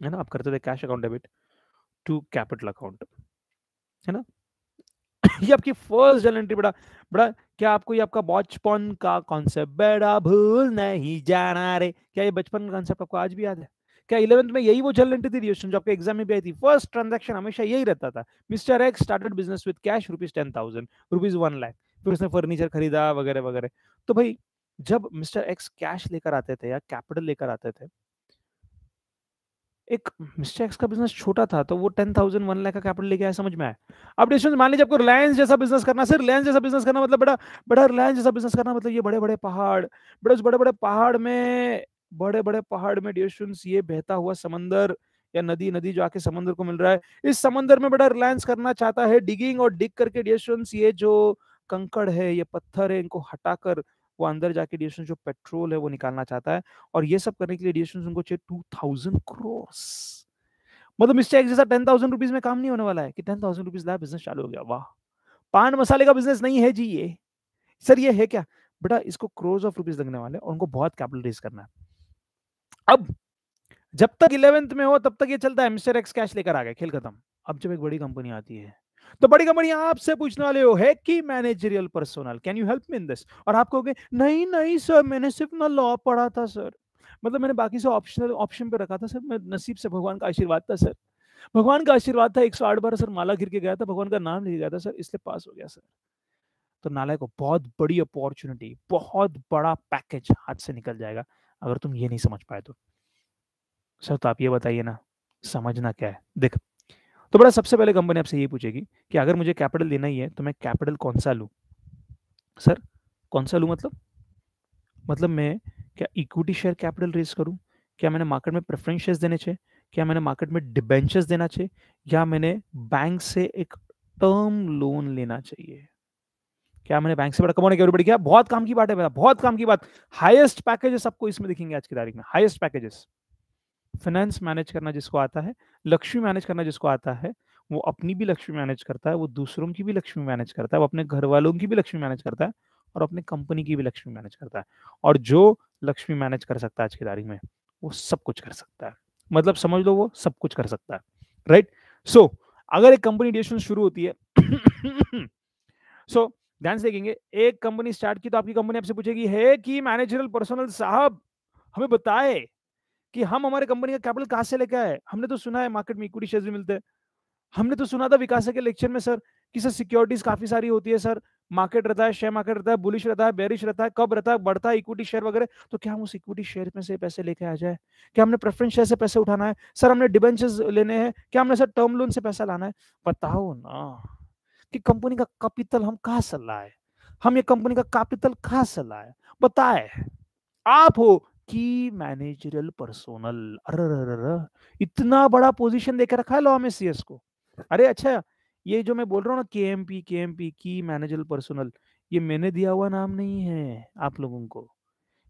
है ना आप करते थे cash account debit to capital account है ना ये आपकी फर्स्ट जर्नल एंट्री बड़ा बड़ा क्या आपको ये आपका बचपन का कॉन्सेप्ट बड़ा भूल नहीं जाना रे क्या ये बचपन का कॉन्सेप्ट आपको आज भी याद है क्या इलेवंथ में यही वो जर्नल एंट्री थी क्वेश्चन जो आपके एग्जाम में भी आई थी फर्स्ट ट्रांजेक्शन हमेशा यही रहता था mister X started business with cash rupees ten thousand rupees one lakh फिर उसने फर्नीचर खरीदा वगैरह वगैरह तो भाई जब मिस्टर एक्स कैश लेकर आते थे या कैपिटल लेकर आते थे एक मिस्टर एक्स का बिजनेस छोटा था तो वो टेन थाउजेंड वन लाख का कैपिटल लेके आया समझ में आया अब डिस्टेंस मान लीजिए आपको रिलायंस जैसा बिजनेस करना सिर्फ रिलायंस जैसा बिजनेस करना मतलब बड़ा बड़ा रिलायंस जैसा बिजनेस करना मतलब ये बड़े बड़े पहाड़ बड़े उस बड़े बड़े पहाड़ में बड़े बड़े पहाड़ में डिस्टेंस ये बहता हुआ समंदर या नदी नदी जो आके समंदर को मिल रहा है इस समंदर में बड़ा रिलायंस करना चाहता है डिगिंग और डिग करके डिस्टेंस ये जो कंकड़ है ये पत्थर है इनको हटाकर वो अंदर जाके डिस्टेंस जो पेट्रोल है वो निकालना चाहता है और ये सब करने के लिए डिस्टेंस उनको चाहिए टू थाउजेंड क्रोर्स मतलब इससे जैसा टेन थाउजेंड रुपीज में काम नहीं होने वाला है कि टेन थाउजेंड रुपीज लाया बिजनेस चालू हो गया वाह पान मसाले का बिजनेस नहीं है जी ये सर ये है क्या बेटा इसको क्रोज ऑफ रुपीज लगने वाले और उनको बहुत कैपिटल रेज करना है अब जब तक इलेवेंथ में हो तब तक ये चलता है मिस्टर एक्स कैश लेकर आ गए खेल खत्म अब जब एक बड़ी कंपनी आती है तो बड़ी कंपनी आपसे पूछने वाले हो है कि managerial personnel can you help me in this और आप कहोगे नहीं नहीं सर मैंने सिर्फ ना लॉ पढ़ा था सर मतलब मैंने बाकी से ऑप्शनल ऑप्शन पे रखा था सर मैं नसीब से भगवान का आशीर्वाद था सर भगवान का आशीर्वाद था एक सौ आठ बार सर माला गिर के गया था भगवान का नाम लिया गया था सर इसलिए पास हो गया सर तो नाला को बहुत बड़ी अपॉर्चुनिटी बहुत बड़ा पैकेज हाथ से निकल जाएगा अगर तुम ये नहीं समझ पाए तो सर तो आप ये बताइए ना समझना क्या है देख तो बड़ा सबसे पहले कंपनी आपसे ये पूछेगी कि अगर मुझे कैपिटल लेना ही है तो मैं कैपिटल कौन सा लूँ सर कौन सा लूँ मतलब मतलब मैं क्या इक्विटी शेयर कैपिटल रेज करूँ क्या मैंने मार्केट में प्रेफरेंस शेयर देने चाहिए क्या मैंने मार्केट में डिबेंचर्स देना चाहिए या मैंने बैंक से एक टर्म लोन लेना चाहिए क्या मैंने बैंक से बड़ा कमाने एवरीबडी क्या बहुत काम की बात है बहुत काम की बात हाईएस्ट पैकेजेस आपको इसमें दिखेंगे आज की तारीख में हाईएस्ट पैकेजेस फाइनेंस मैनेज करना जिसको आता है लक्ष्मी मैनेज करना जिसको आता है वो अपनी भी लक्ष्मी मैनेज करता है वो दूसरों की भी लक्ष्मी मैनेज करता है वो अपने घर वालों की भी लक्ष्मी मैनेज करता है और अपने कंपनी की भी लक्ष्मी मैनेज करता है और जो लक्ष्मी मैनेज कर सकता है आज की तारीख में वो सब कुछ कर सकता है मतलब समझ लो वो सब कुछ कर सकता है राइट सो अगर एक कंपनी डिशन शुरू होती है सो ध्यान से देखेंगे एक कंपनी स्टार्ट की तो आपकी कंपनी आपसे पूछेगी है कि मैनेजरल पर्सनल साहब हमें बताए कि हम हमारे कंपनी का कैपिटल कहाँ से लेके आए हमने तो सुना है मार्केट में इक्विटी शेयर भी मिलते हैं हमने तो सुना था विकास के लेक्चर में सर कि सर सिक्योरिटीज काफी सारी होती है सर मार्केट रहता है शेयर मार्केट रहता है बुलिश रहता है बेरिश रहता है कब रहता है बढ़ता है इक्विटी शेयर वगैरह तो क्या हम उस इक्विटी शेयर में से पैसे लेके आ जाए क्या हमने प्रेफरेंस शेयर से पैसे उठाना है सर हमने डिबेंचर्स लेने हैं क्या हमने सर टर्म लोन से पैसा लाना है बताओ ना कि कंपनी का कैपिटल हम कहाँ से लाए हम ये कंपनी का कैपिटल कहाँ से लाए बताए आप हो की मैनेजरल पर्सोनल इतना बड़ा पोजीशन देकर रखा है लॉ में सीएस को अरे अच्छा ये जो मैं बोल रहा हूँ ना K M P K M P की मैनेजरल पर्सोनल ये मैंने दिया हुआ नाम नहीं है आप लोगों को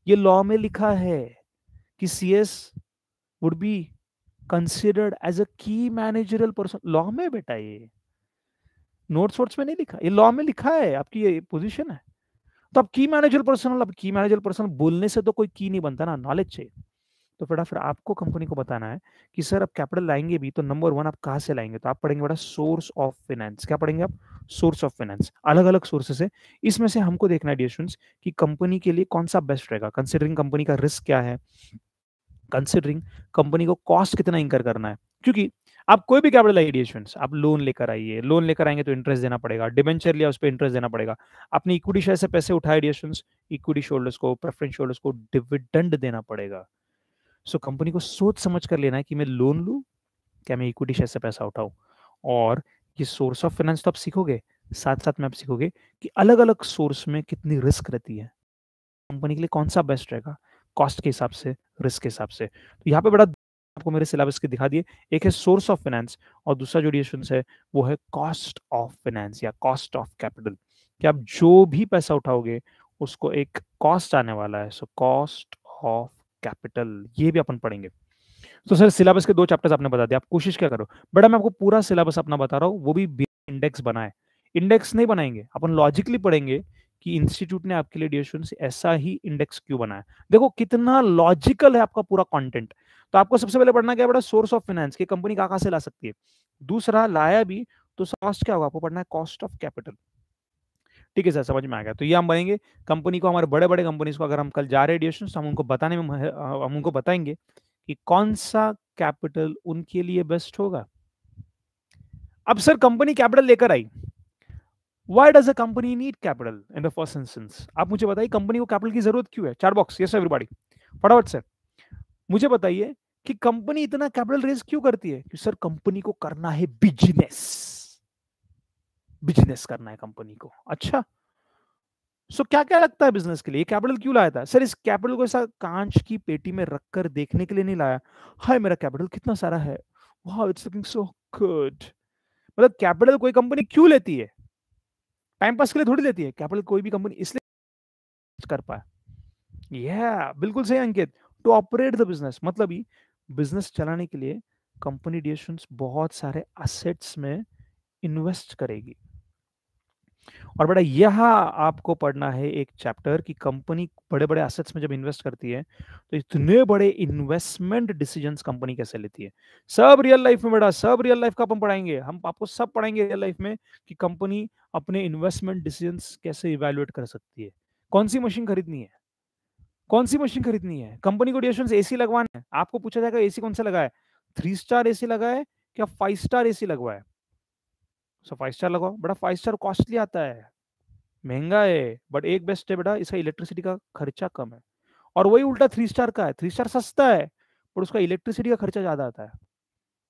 ये लॉ में लिखा है कि C S would be considered as a key managerial person law में बेटा ये नोट्स वोट्स में नहीं लिखा ये लॉ में लिखा है आपकी ये पोजिशन है तो अब की मैनेजर पर्सनल अब की मैनेजर पर्सनल बोलने से तो कोई की नहीं बनता ना नॉलेज चाहिए तो बेटा फिर आपको कंपनी को बताना है कि सर आप कैपिटल लाएंगे भी तो नंबर वन आप कहाँ से लाएंगे तो आप पढ़ेंगे बेटा सोर्स ऑफ फाइनेंस क्या पढ़ेंगे आप सोर्स ऑफ फाइनेंस अलग अलग सोर्सेस है इसमें से हमको देखना है डिशन कि कंपनी के लिए कौन सा बेस्ट रहेगा कंसिडरिंग कंपनी का रिस्क क्या है कंसिडरिंग कंपनी को कॉस्ट कितना इंकर करना है क्योंकि आप कोई भी कैपिटल एडिएशन आप लोन लेकर आइए लोन लेकर आएंगे तो इंटरेस्ट देना पड़ेगा डिबेंचर लिया उस पर इंटरेस्ट देना पड़ेगा अपनी इक्विटी शेयर से पैसे उठाए एडिएशन इक्विटी शोल्डर्स को प्रेफरेंस शोल्डर्स को डिविडेंड देना पड़ेगा सो so, कंपनी को सोच समझ कर लेना है कि मैं लोन लूँ क्या मैं इक्विटी शेयर से पैसा उठाऊँ और ये सोर्स ऑफ फाइनेंस तो आप सीखोगे साथ साथ में आप सीखोगे कि अलग अलग सोर्स में कितनी रिस्क रहती है कंपनी के लिए कौन सा बेस्ट रहेगा कॉस्ट के हिसाब से रिस्क के हिसाब से तो यहाँ पे बड़ा आपको मेरे सिलेबस के दिखा दिए एक है सोर्स ऑफ फाइनेंस और दूसरा जो डिस्कशन है वो है कॉस्ट ऑफ फाइनेंस या कॉस्ट ऑफ कैपिटल कि आप जो भी पैसा उठाओगे उसको एक कॉस्ट आने वाला है सो कॉस्ट ऑफ कैपिटल ये भी अपन पढ़ेंगे तो सर सिलेबस के दो चैप्टर्स आपने बता दिया आप कोशिश क्या करो बेटा मैं आपको पूरा सिलेबस अपना बता रहा हूँ वो भी इंडेक्स बनाए इंडेक्स नहीं बनाएंगे अपन लॉजिकली पढ़ेंगे कि इंस्टीट्यूट ने आपके लिए डियर ऐसा ही इंडेक्स क्यों बनाया देखो कितना लॉजिकल है आपका पूरा कंटेंट तो आपको सबसे पहले पढ़ना क्या पड़ा सोर्स ऑफ फाइनेंस की कंपनी कहाँ से ला सकती है दूसरा लाया भी तो कॉस्ट क्या होगा आपको पढ़ना है कॉस्ट ऑफ कैपिटल ठीक है सर समझ में आ गया तो ये हम बनेंगे कंपनी को हमारे बड़े बड़े कंपनीज को अगर हम कल जा रहे डिशन तो हम उनको बताने में हम उनको बताएंगे कि कौन सा कैपिटल उनके लिए बेस्ट होगा अब सर कंपनी कैपिटल लेकर आई why does a company need capital in the first instance आप मुझे बताइए कंपनी को कैपिटल की जरूरत क्यों है चार बॉक्स यस एवरीबॉडी फटाफट सर मुझे बताइए कि कंपनी इतना कैपिटल रेज क्यों करती है कि सर कंपनी को करना है बिजनेस बिजनेस करना है कंपनी को अच्छा सो so, क्या क्या लगता है बिजनेस के लिए कैपिटल क्यों लाया था सर इस कैपिटल को ऐसा कांच की पेटी में रखकर देखने के लिए नहीं लाया हाय मेरा कैपिटल कितना सारा है इट्स लुकिंग सो गुड मतलब कैपिटल कोई कंपनी क्यों लेती है टाइम पास के लिए थोड़ी लेती है कैपिटल कोई भी कंपनी इसलिए कर पाए यह yeah, बिल्कुल सही Ankit to operate the business मतलब ही बिजनेस चलाने के लिए कंपनी डिशन बहुत सारे असेट्स में इन्वेस्ट करेगी और बेटा यह आपको पढ़ना है एक चैप्टर कि कंपनी बड़े बड़े असेट्स में जब इन्वेस्ट करती है तो इतने बड़े इन्वेस्टमेंट डिसीजन कंपनी कैसे लेती है सब रियल लाइफ में बेटा सब रियल लाइफ का हम पढ़ाएंगे हम आपको सब पढ़ाएंगे रियल लाइफ में कि कंपनी अपने इन्वेस्टमेंट डिसीजन कैसे इवेल्युएट कर सकती है कौन सी मशीन खरीदनी है कौन सी मशीन खरीदनी है कंपनी को डिस्ट्रेंस एसी लगवाना है आपको पूछा जाएगा एसी कौन सा लगा है थ्री स्टार एसी लगा है क्या फाइव स्टार एसी लगवा है सो फाइव स्टार लगाओ बड़ा फाइव स्टार कॉस्टली आता है महंगा है बट एक बेस्ट है बेटा इसका इलेक्ट्रिसिटी का खर्चा कम है और वही उल्टा थ्री स्टार का है थ्री स्टार सस्ता है पर उसका इलेक्ट्रिसिटी का खर्चा ज्यादा आता है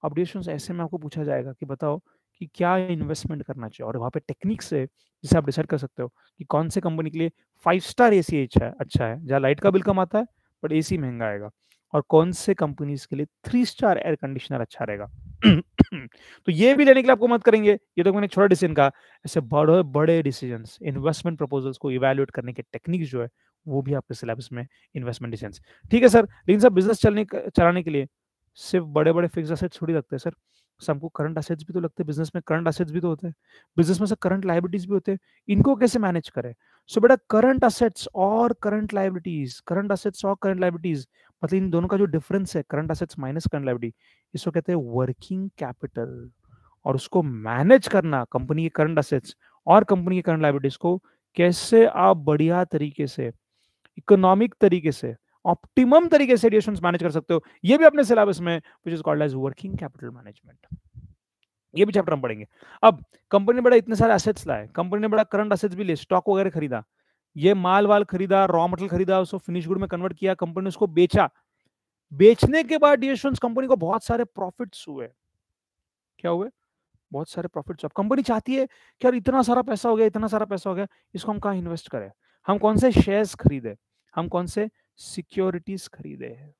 अब डिस्ट्रेंस ऐसे में आपको पूछा जाएगा कि बताओ कि क्या इन्वेस्टमेंट करना चाहिए और वहाँ पे टेक्निक्स है जिसे आप डिसाइड कर सकते हो कि कौन से कंपनी के लिए फाइव स्टार ए सी अच्छा है अच्छा है जहाँ लाइट का बिल कम आता है बट ए सी महंगा आएगा और कौन से कंपनीज के लिए थ्री स्टार एयर कंडीशनर अच्छा रहेगा तो ये भी लेने के लिए आपको मत करेंगे ये तो मैंने छोटा डिसीजन कहा ऐसे बड़े बड़े डिसीजन इन्वेस्टमेंट प्रपोजल्स को इवेल्युएट करने के टेक्निक जो है वो भी आपके सिलेबस में इन्वेस्टमेंट डिसीजन ठीक है सर लेकिन सर बिजनेस चलने चलाने के लिए सिर्फ बड़े बड़े फिक्स एसेट्स थोड़ी रखते हैं सर सबको करंट असेट्स भी तो लगते हैं बिजनेस में करंट असेट्स भी तो होते हैं बिजनेस में से करंट लाइबिलिटीज भी होते हैं इनको कैसे मैनेज करें सो बेटा करंट असेट्स और करंट लाइबिलिटीज करंट असेट्स और करंट लाइबिलिटीज मतलब इन दोनों का जो डिफरेंस है current assets minus current liability इसको कहते हैं वर्किंग कैपिटल और उसको मैनेज करना कंपनी के करंट असेट्स और कंपनी के करंट लाइबिलिटीज को कैसे आप बढ़िया तरीके से इकोनॉमिक तरीके से ऑप्टिमम तरीके से रेडिएशन मैनेज कर सकते हो ये भी अपने सिलेबस में which is called as working capital management ये भी चैप्टर हम पढ़ेंगे अब कंपनी ने बड़ा इतने सारे एसेट्स लाए कंपनी ने बड़ा करंट एसेट्स भी लिए स्टॉक वगैरह खरीदा ये माल वाल खरीदा रॉ मटेरियल खरीदा उसको फिनिश गुड में कन्वर्ट किया कंपनी ने उसको बेचा बेचने के बाद डिएशंस कंपनी को बहुत सारे प्रॉफिट्स हुए क्या हुए बहुत सारे प्रॉफिट्स अब कंपनी चाहती है कि यार इतना सारा पैसा हो गया इतना सारा पैसा हो गया इसको हम कहाँ इन्वेस्ट करें हम कौन से शेयर्स खरीदे हम कौन से सिक्योरिटीज खरीदे हैं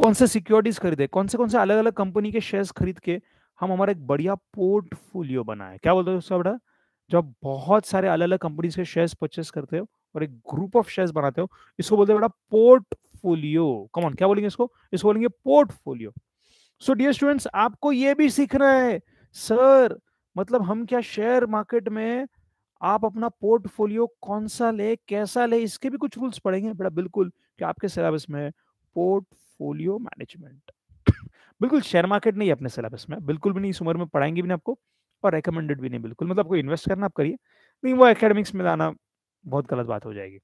कौन से सिक्योरिटीज खरीदे कौन से कौन से अलग अलग कंपनी के शेयर्स खरीद के हम हमारा एक बढ़िया पोर्टफोलियो बनाए क्या बोलते हो बड़ा बहुत सारे अलग अलग कंपनीज के शेयर्स परचेस करते हो और एक ग्रुप ऑफ शेयर्स बनाते हो इसको बोलते हैं बड़ा पोर्टफोलियो कमॉन क्या बोलेंगे इसको इसको बोलेंगे पोर्टफोलियो सो डियर स्टूडेंट्स आपको ये भी सीखना है सर मतलब हम क्या शेयर मार्केट में आप अपना पोर्टफोलियो कौन सा ले कैसा ले इसके भी कुछ रूल्स पड़ेंगे बड़ा बिल्कुल कि आपके सिलेबस में पोर्टफोलियो मैनेजमेंट बिल्कुल शेयर मार्केट नहीं है अपने सिलेबस में बिल्कुल भी नहीं इस उम्र में पढ़ाएंगे भी नहीं आपको और रिकमेंडेड भी नहीं बिल्कुल मतलब आपको इन्वेस्ट करना आप करिए नहीं वो एकेडमिक्स में लाना बहुत गलत बात हो जाएगी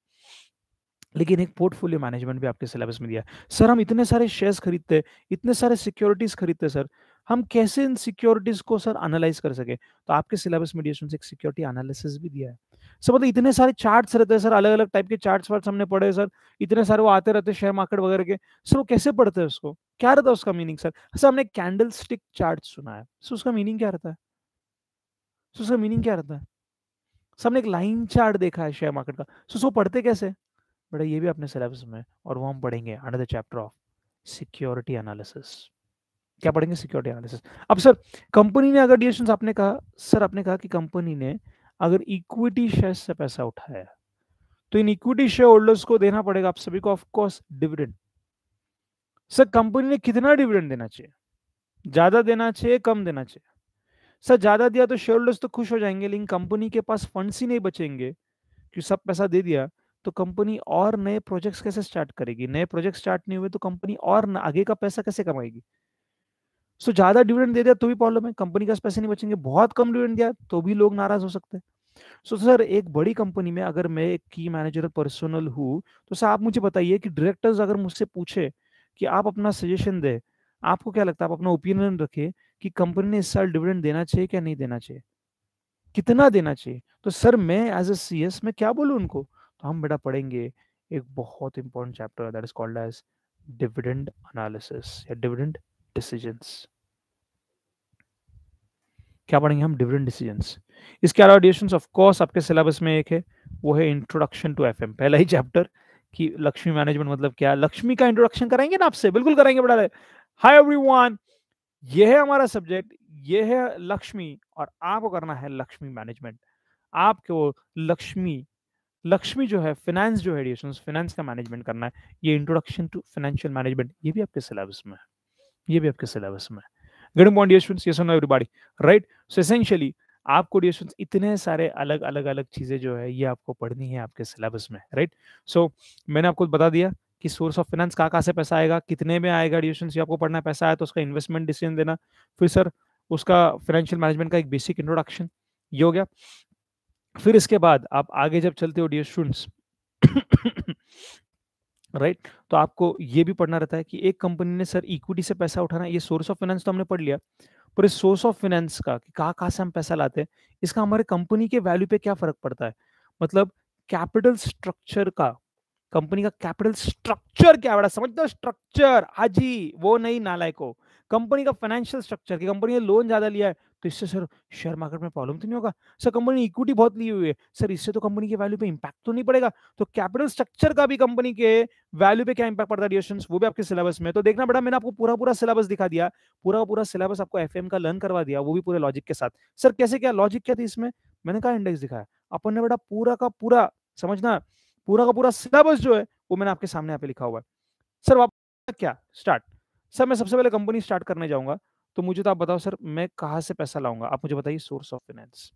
लेकिन एक पोर्टफोलियो मैनेजमेंट भी आपके सिलेबस में दिया सर हम इतने सारे शेयर्स खरीदते हैं इतने सारे सिक्योरिटीज खरीदते हैं सर हम कैसे इन सिक्योरिटीज को सर एनालाइज कर सके तो आपके सिलेबस में से एक सिक्योरिटी एनालिसिस भी दिया है सर मतलब इतने सारे चार्ट्स रहते हैं सर अलग अलग टाइप के चार्ट्स वार्ट हमने पढ़े सर इतने सारे वो आते रहते हैं शेयर मार्केट वगैरह के सर वो कैसे पढ़ते हैं उसको क्या रहता है उसका मीनिंग सर सर हमने कैंडल स्टिक चार्ट सुना है सर उसका मीनिंग क्या रहता है सर उसका मीनिंग क्या रहता है सर हमने एक लाइन चार्ट देखा है शेयर मार्केट का सर सो पढ़ते कैसे बड़ा ये भी अपने सिलेबस में और वो हम पढ़ेंगे under the chapter of security analysis क्या पढ़ेंगे सिक्योरिटी एनालिसिस अब सर कंपनी ने अगर डियर आपने कहा सर आपने कहा कि कंपनी ने अगर इक्विटी शेयर से पैसा उठाया तो इन इक्विटी शेयर होल्डर्स को देना पड़ेगा आप सभी को ऑफकोर्स डिविडेंड सर कंपनी ने कितना डिविडेंड देना चाहिए ज्यादा देना चाहिए कम देना चाहिए सर ज्यादा दिया तो शेयर होल्डर्स तो खुश हो जाएंगे लेकिन कंपनी के पास फंड्स ही नहीं बचेंगे कि सब पैसा दे दिया तो कंपनी और नए प्रोजेक्ट्स कैसे स्टार्ट करेगी नए प्रोजेक्ट स्टार्ट नहीं हुए तो कंपनी और आगे का पैसा कैसे कमाएगी सो ज्यादा डिविडेंड दे दिया तो भी प्रॉब्लम है कंपनी के पास पैसे नहीं बचेंगे बहुत कम डिविडेंड दिया तो भी लोग नाराज हो सकते हैं सो so, सर एक बड़ी कंपनी में अगर मैं एक की मैनेजर पर्सनल हूँ तो सर आप मुझे बताइए कि डायरेक्टर्स अगर मुझसे पूछे कि आप अपना सजेशन दें आपको क्या लगता है आप अपना ओपिनियन रखें कि कंपनी ने इस साल डिविडेंड देना चाहिए क्या नहीं देना चाहिए कितना देना चाहिए तो सर मैं एज ए सी एस मैं क्या बोलूँ उनको तो हम बेटा पढ़ेंगे एक बहुत important chapter that is called as dividend analysis या डिविडेंड डिसीजंस क्या पढ़ेंगे हम डिफरेंट डिसीजंस इसके अलावा डिशन ऑफ कोर्स आपके सिलेबस में एक है वो है इंट्रोडक्शन टू एफएम पहला ही चैप्टर कि लक्ष्मी मैनेजमेंट मतलब क्या लक्ष्मी का इंट्रोडक्शन कराएंगे ना आपसे बिल्कुल कराएंगे बड़ा हाय एवरीवन ये है हमारा सब्जेक्ट ये है लक्ष्मी और आपको करना है लक्ष्मी मैनेजमेंट आपके वो लक्ष्मी लक्ष्मी जो है फिनेंस जो है फाइनेंस का मैनेजमेंट करना है ये इंट्रोडक्शन टू फाइनेंशियल मैनेजमेंट ये भी आपके सिलेबस में है ये भी आपके सिलेबस में good morning dear students yes everybody right so essentially आपको डियर स्टूडेंट्स इतने सारे अलग अलग अलग चीज़ें जो है ये आपको पढ़नी है आपके सिलेबस में राइट सो so, मैंने आपको बता दिया कि सोर्स ऑफ फाइनेंस कहाँ कहाँ से पैसा आएगा कितने में आएगा डियर स्टूडेंट्स ये आपको पढ़ना है पैसा आया तो उसका इन्वेस्टमेंट डिसीजन देना फिर सर उसका फाइनेंशियल मैनेजमेंट का एक बेसिक इंट्रोडक्शन ये हो गया फिर इसके बाद आप आगे जब चलते हो डियर स्टूडेंट्स राइट right? तो आपको ये भी पढ़ना रहता है कि एक कंपनी ने सर इक्विटी से पैसा उठाना ये सोर्स ऑफ फाइनेंस तो हमने पढ़ लिया पर इस सोर्स ऑफ फाइनेंस का कि कहाँ कहाँ से हम पैसा लाते हैं इसका हमारे कंपनी के वैल्यू पे क्या फर्क पड़ता है मतलब कैपिटल स्ट्रक्चर का कंपनी का कैपिटल स्ट्रक्चर क्या बड़ा समझते दो स्ट्रक्चर हाजी वो नहीं नालायको कंपनी का फाइनेंशियल स्ट्रक्चर की कंपनी ने लोन ज्यादा लिया है तो इससे सर शेयर मार्केट में प्रॉब्लम तो नहीं होगा सर कंपनी ने इक्विटी बहुत ली हुई है सर इससे तो कंपनी के वैल्यू पे इम्पैक्ट तो नहीं पड़ेगा तो कैपिटल स्ट्रक्चर का भी कंपनी के वैल्यू पे क्या इंपैक्ट पड़ता है रिएशन वो भी आपके सिलेबस में तो देखना बेटा मैंने आपको पूरा पूरा सिलेबस दिखा दिया पूरा पूरा सिलेबस आपको एफ का लर्न करवा दिया वो भी पूरे लॉजिक के साथ सर कैसे क्या लॉजिक क्या थी इसमें मैंने कहा इंडेक्स दिखाया अपन ने बेटा पूरा का पूरा समझना पूरा का पूरा सिलेबस जो है वो मैंने आपके सामने यहाँ पे लिखा हुआ है सर वापस क्या स्टार्ट सर मैं सबसे पहले कंपनी स्टार्ट करने जाऊंगा तो मुझे तो आप बताओ सर मैं कहाँ से पैसा लाऊंगा आप मुझे बताइए सोर्स ऑफ फाइनेंस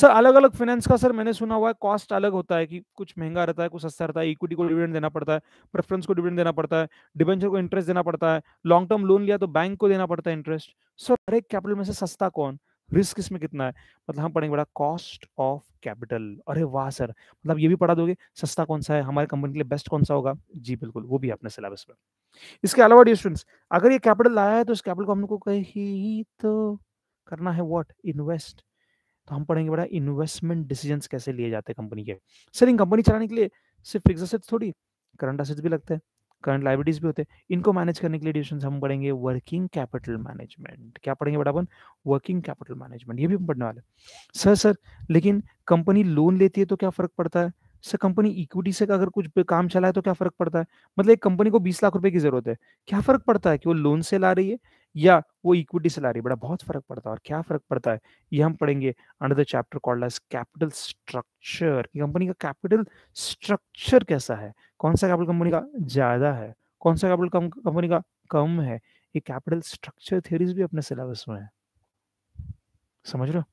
सर अलग अलग फाइनेंस का सर मैंने सुना हुआ है कॉस्ट अलग होता है कि कुछ महंगा रहता है कुछ सस्ता रहता है इक्विटी को डिविडेंड देना पड़ता है प्रेफरेंस को डिविडेंड देना पड़ता है डिबेंचर को इंटरेस्ट देना पड़ता है लॉन्ग टर्म लोन लिया तो बैंक को देना पड़ता है इंटरेस्ट सर हर एक कैपिटल में से सस्ता कौन रिस्क इसमें कितना है मतलब हम पढ़ेंगे बड़ा कॉस्ट ऑफ कैपिटल अरे वाह सर मतलब ये भी पढ़ा दोगे सस्ता कौन सा है हमारे कंपनी के लिए बेस्ट कौन सा होगा जी बिल्कुल वो भी अपने सिलेबस में इसके अलावा डी स्टूडेंट्स अगर ये कैपिटल लाया है तो इस कैपिटल को हमको कहीं तो करना है वॉट इन्वेस्ट तो हम पढ़ेंगे बड़ा इन्वेस्टमेंट डिसीजन कैसे लिए जाते हैं कंपनी के सर इन कंपनी चलाने के लिए सिर्फ फिक्स थोड़ी करंट असेट्स भी लगते हैं करंट लाइबिलिटीज भी होते हैं इनको मैनेज करने के लिए डिविजन हम पढ़ेंगे वर्किंग कैपिटल मैनेजमेंट क्या पढ़ेंगे बड़ा अपन वर्किंग कैपिटल मैनेजमेंट ये भी हम पढ़ने वाले सर सर लेकिन कंपनी लोन लेती है तो क्या फर्क पड़ता है सर कंपनी इक्विटी से अगर कुछ काम चला है तो क्या फर्क पड़ता है मतलब एक कंपनी को बीस लाख रुपए की जरूरत है क्या फर्क पड़ता है कि वो लोन से ला रही है या वो इक्विटी से ला रही है बड़ा बहुत फर्क पड़ता है और क्या फर्क पड़ता है ये हम पढ़ेंगे under the chapter called as capital structure company का कैपिटल स्ट्रक्चर कैसा है कौन सा कैपिटल कंपनी का ज्यादा है कौन सा कैपिटल कंपनी का कम है ये कैपिटल स्ट्रक्चर थ्योरीज भी अपने सिलेबस में है समझ रहे हो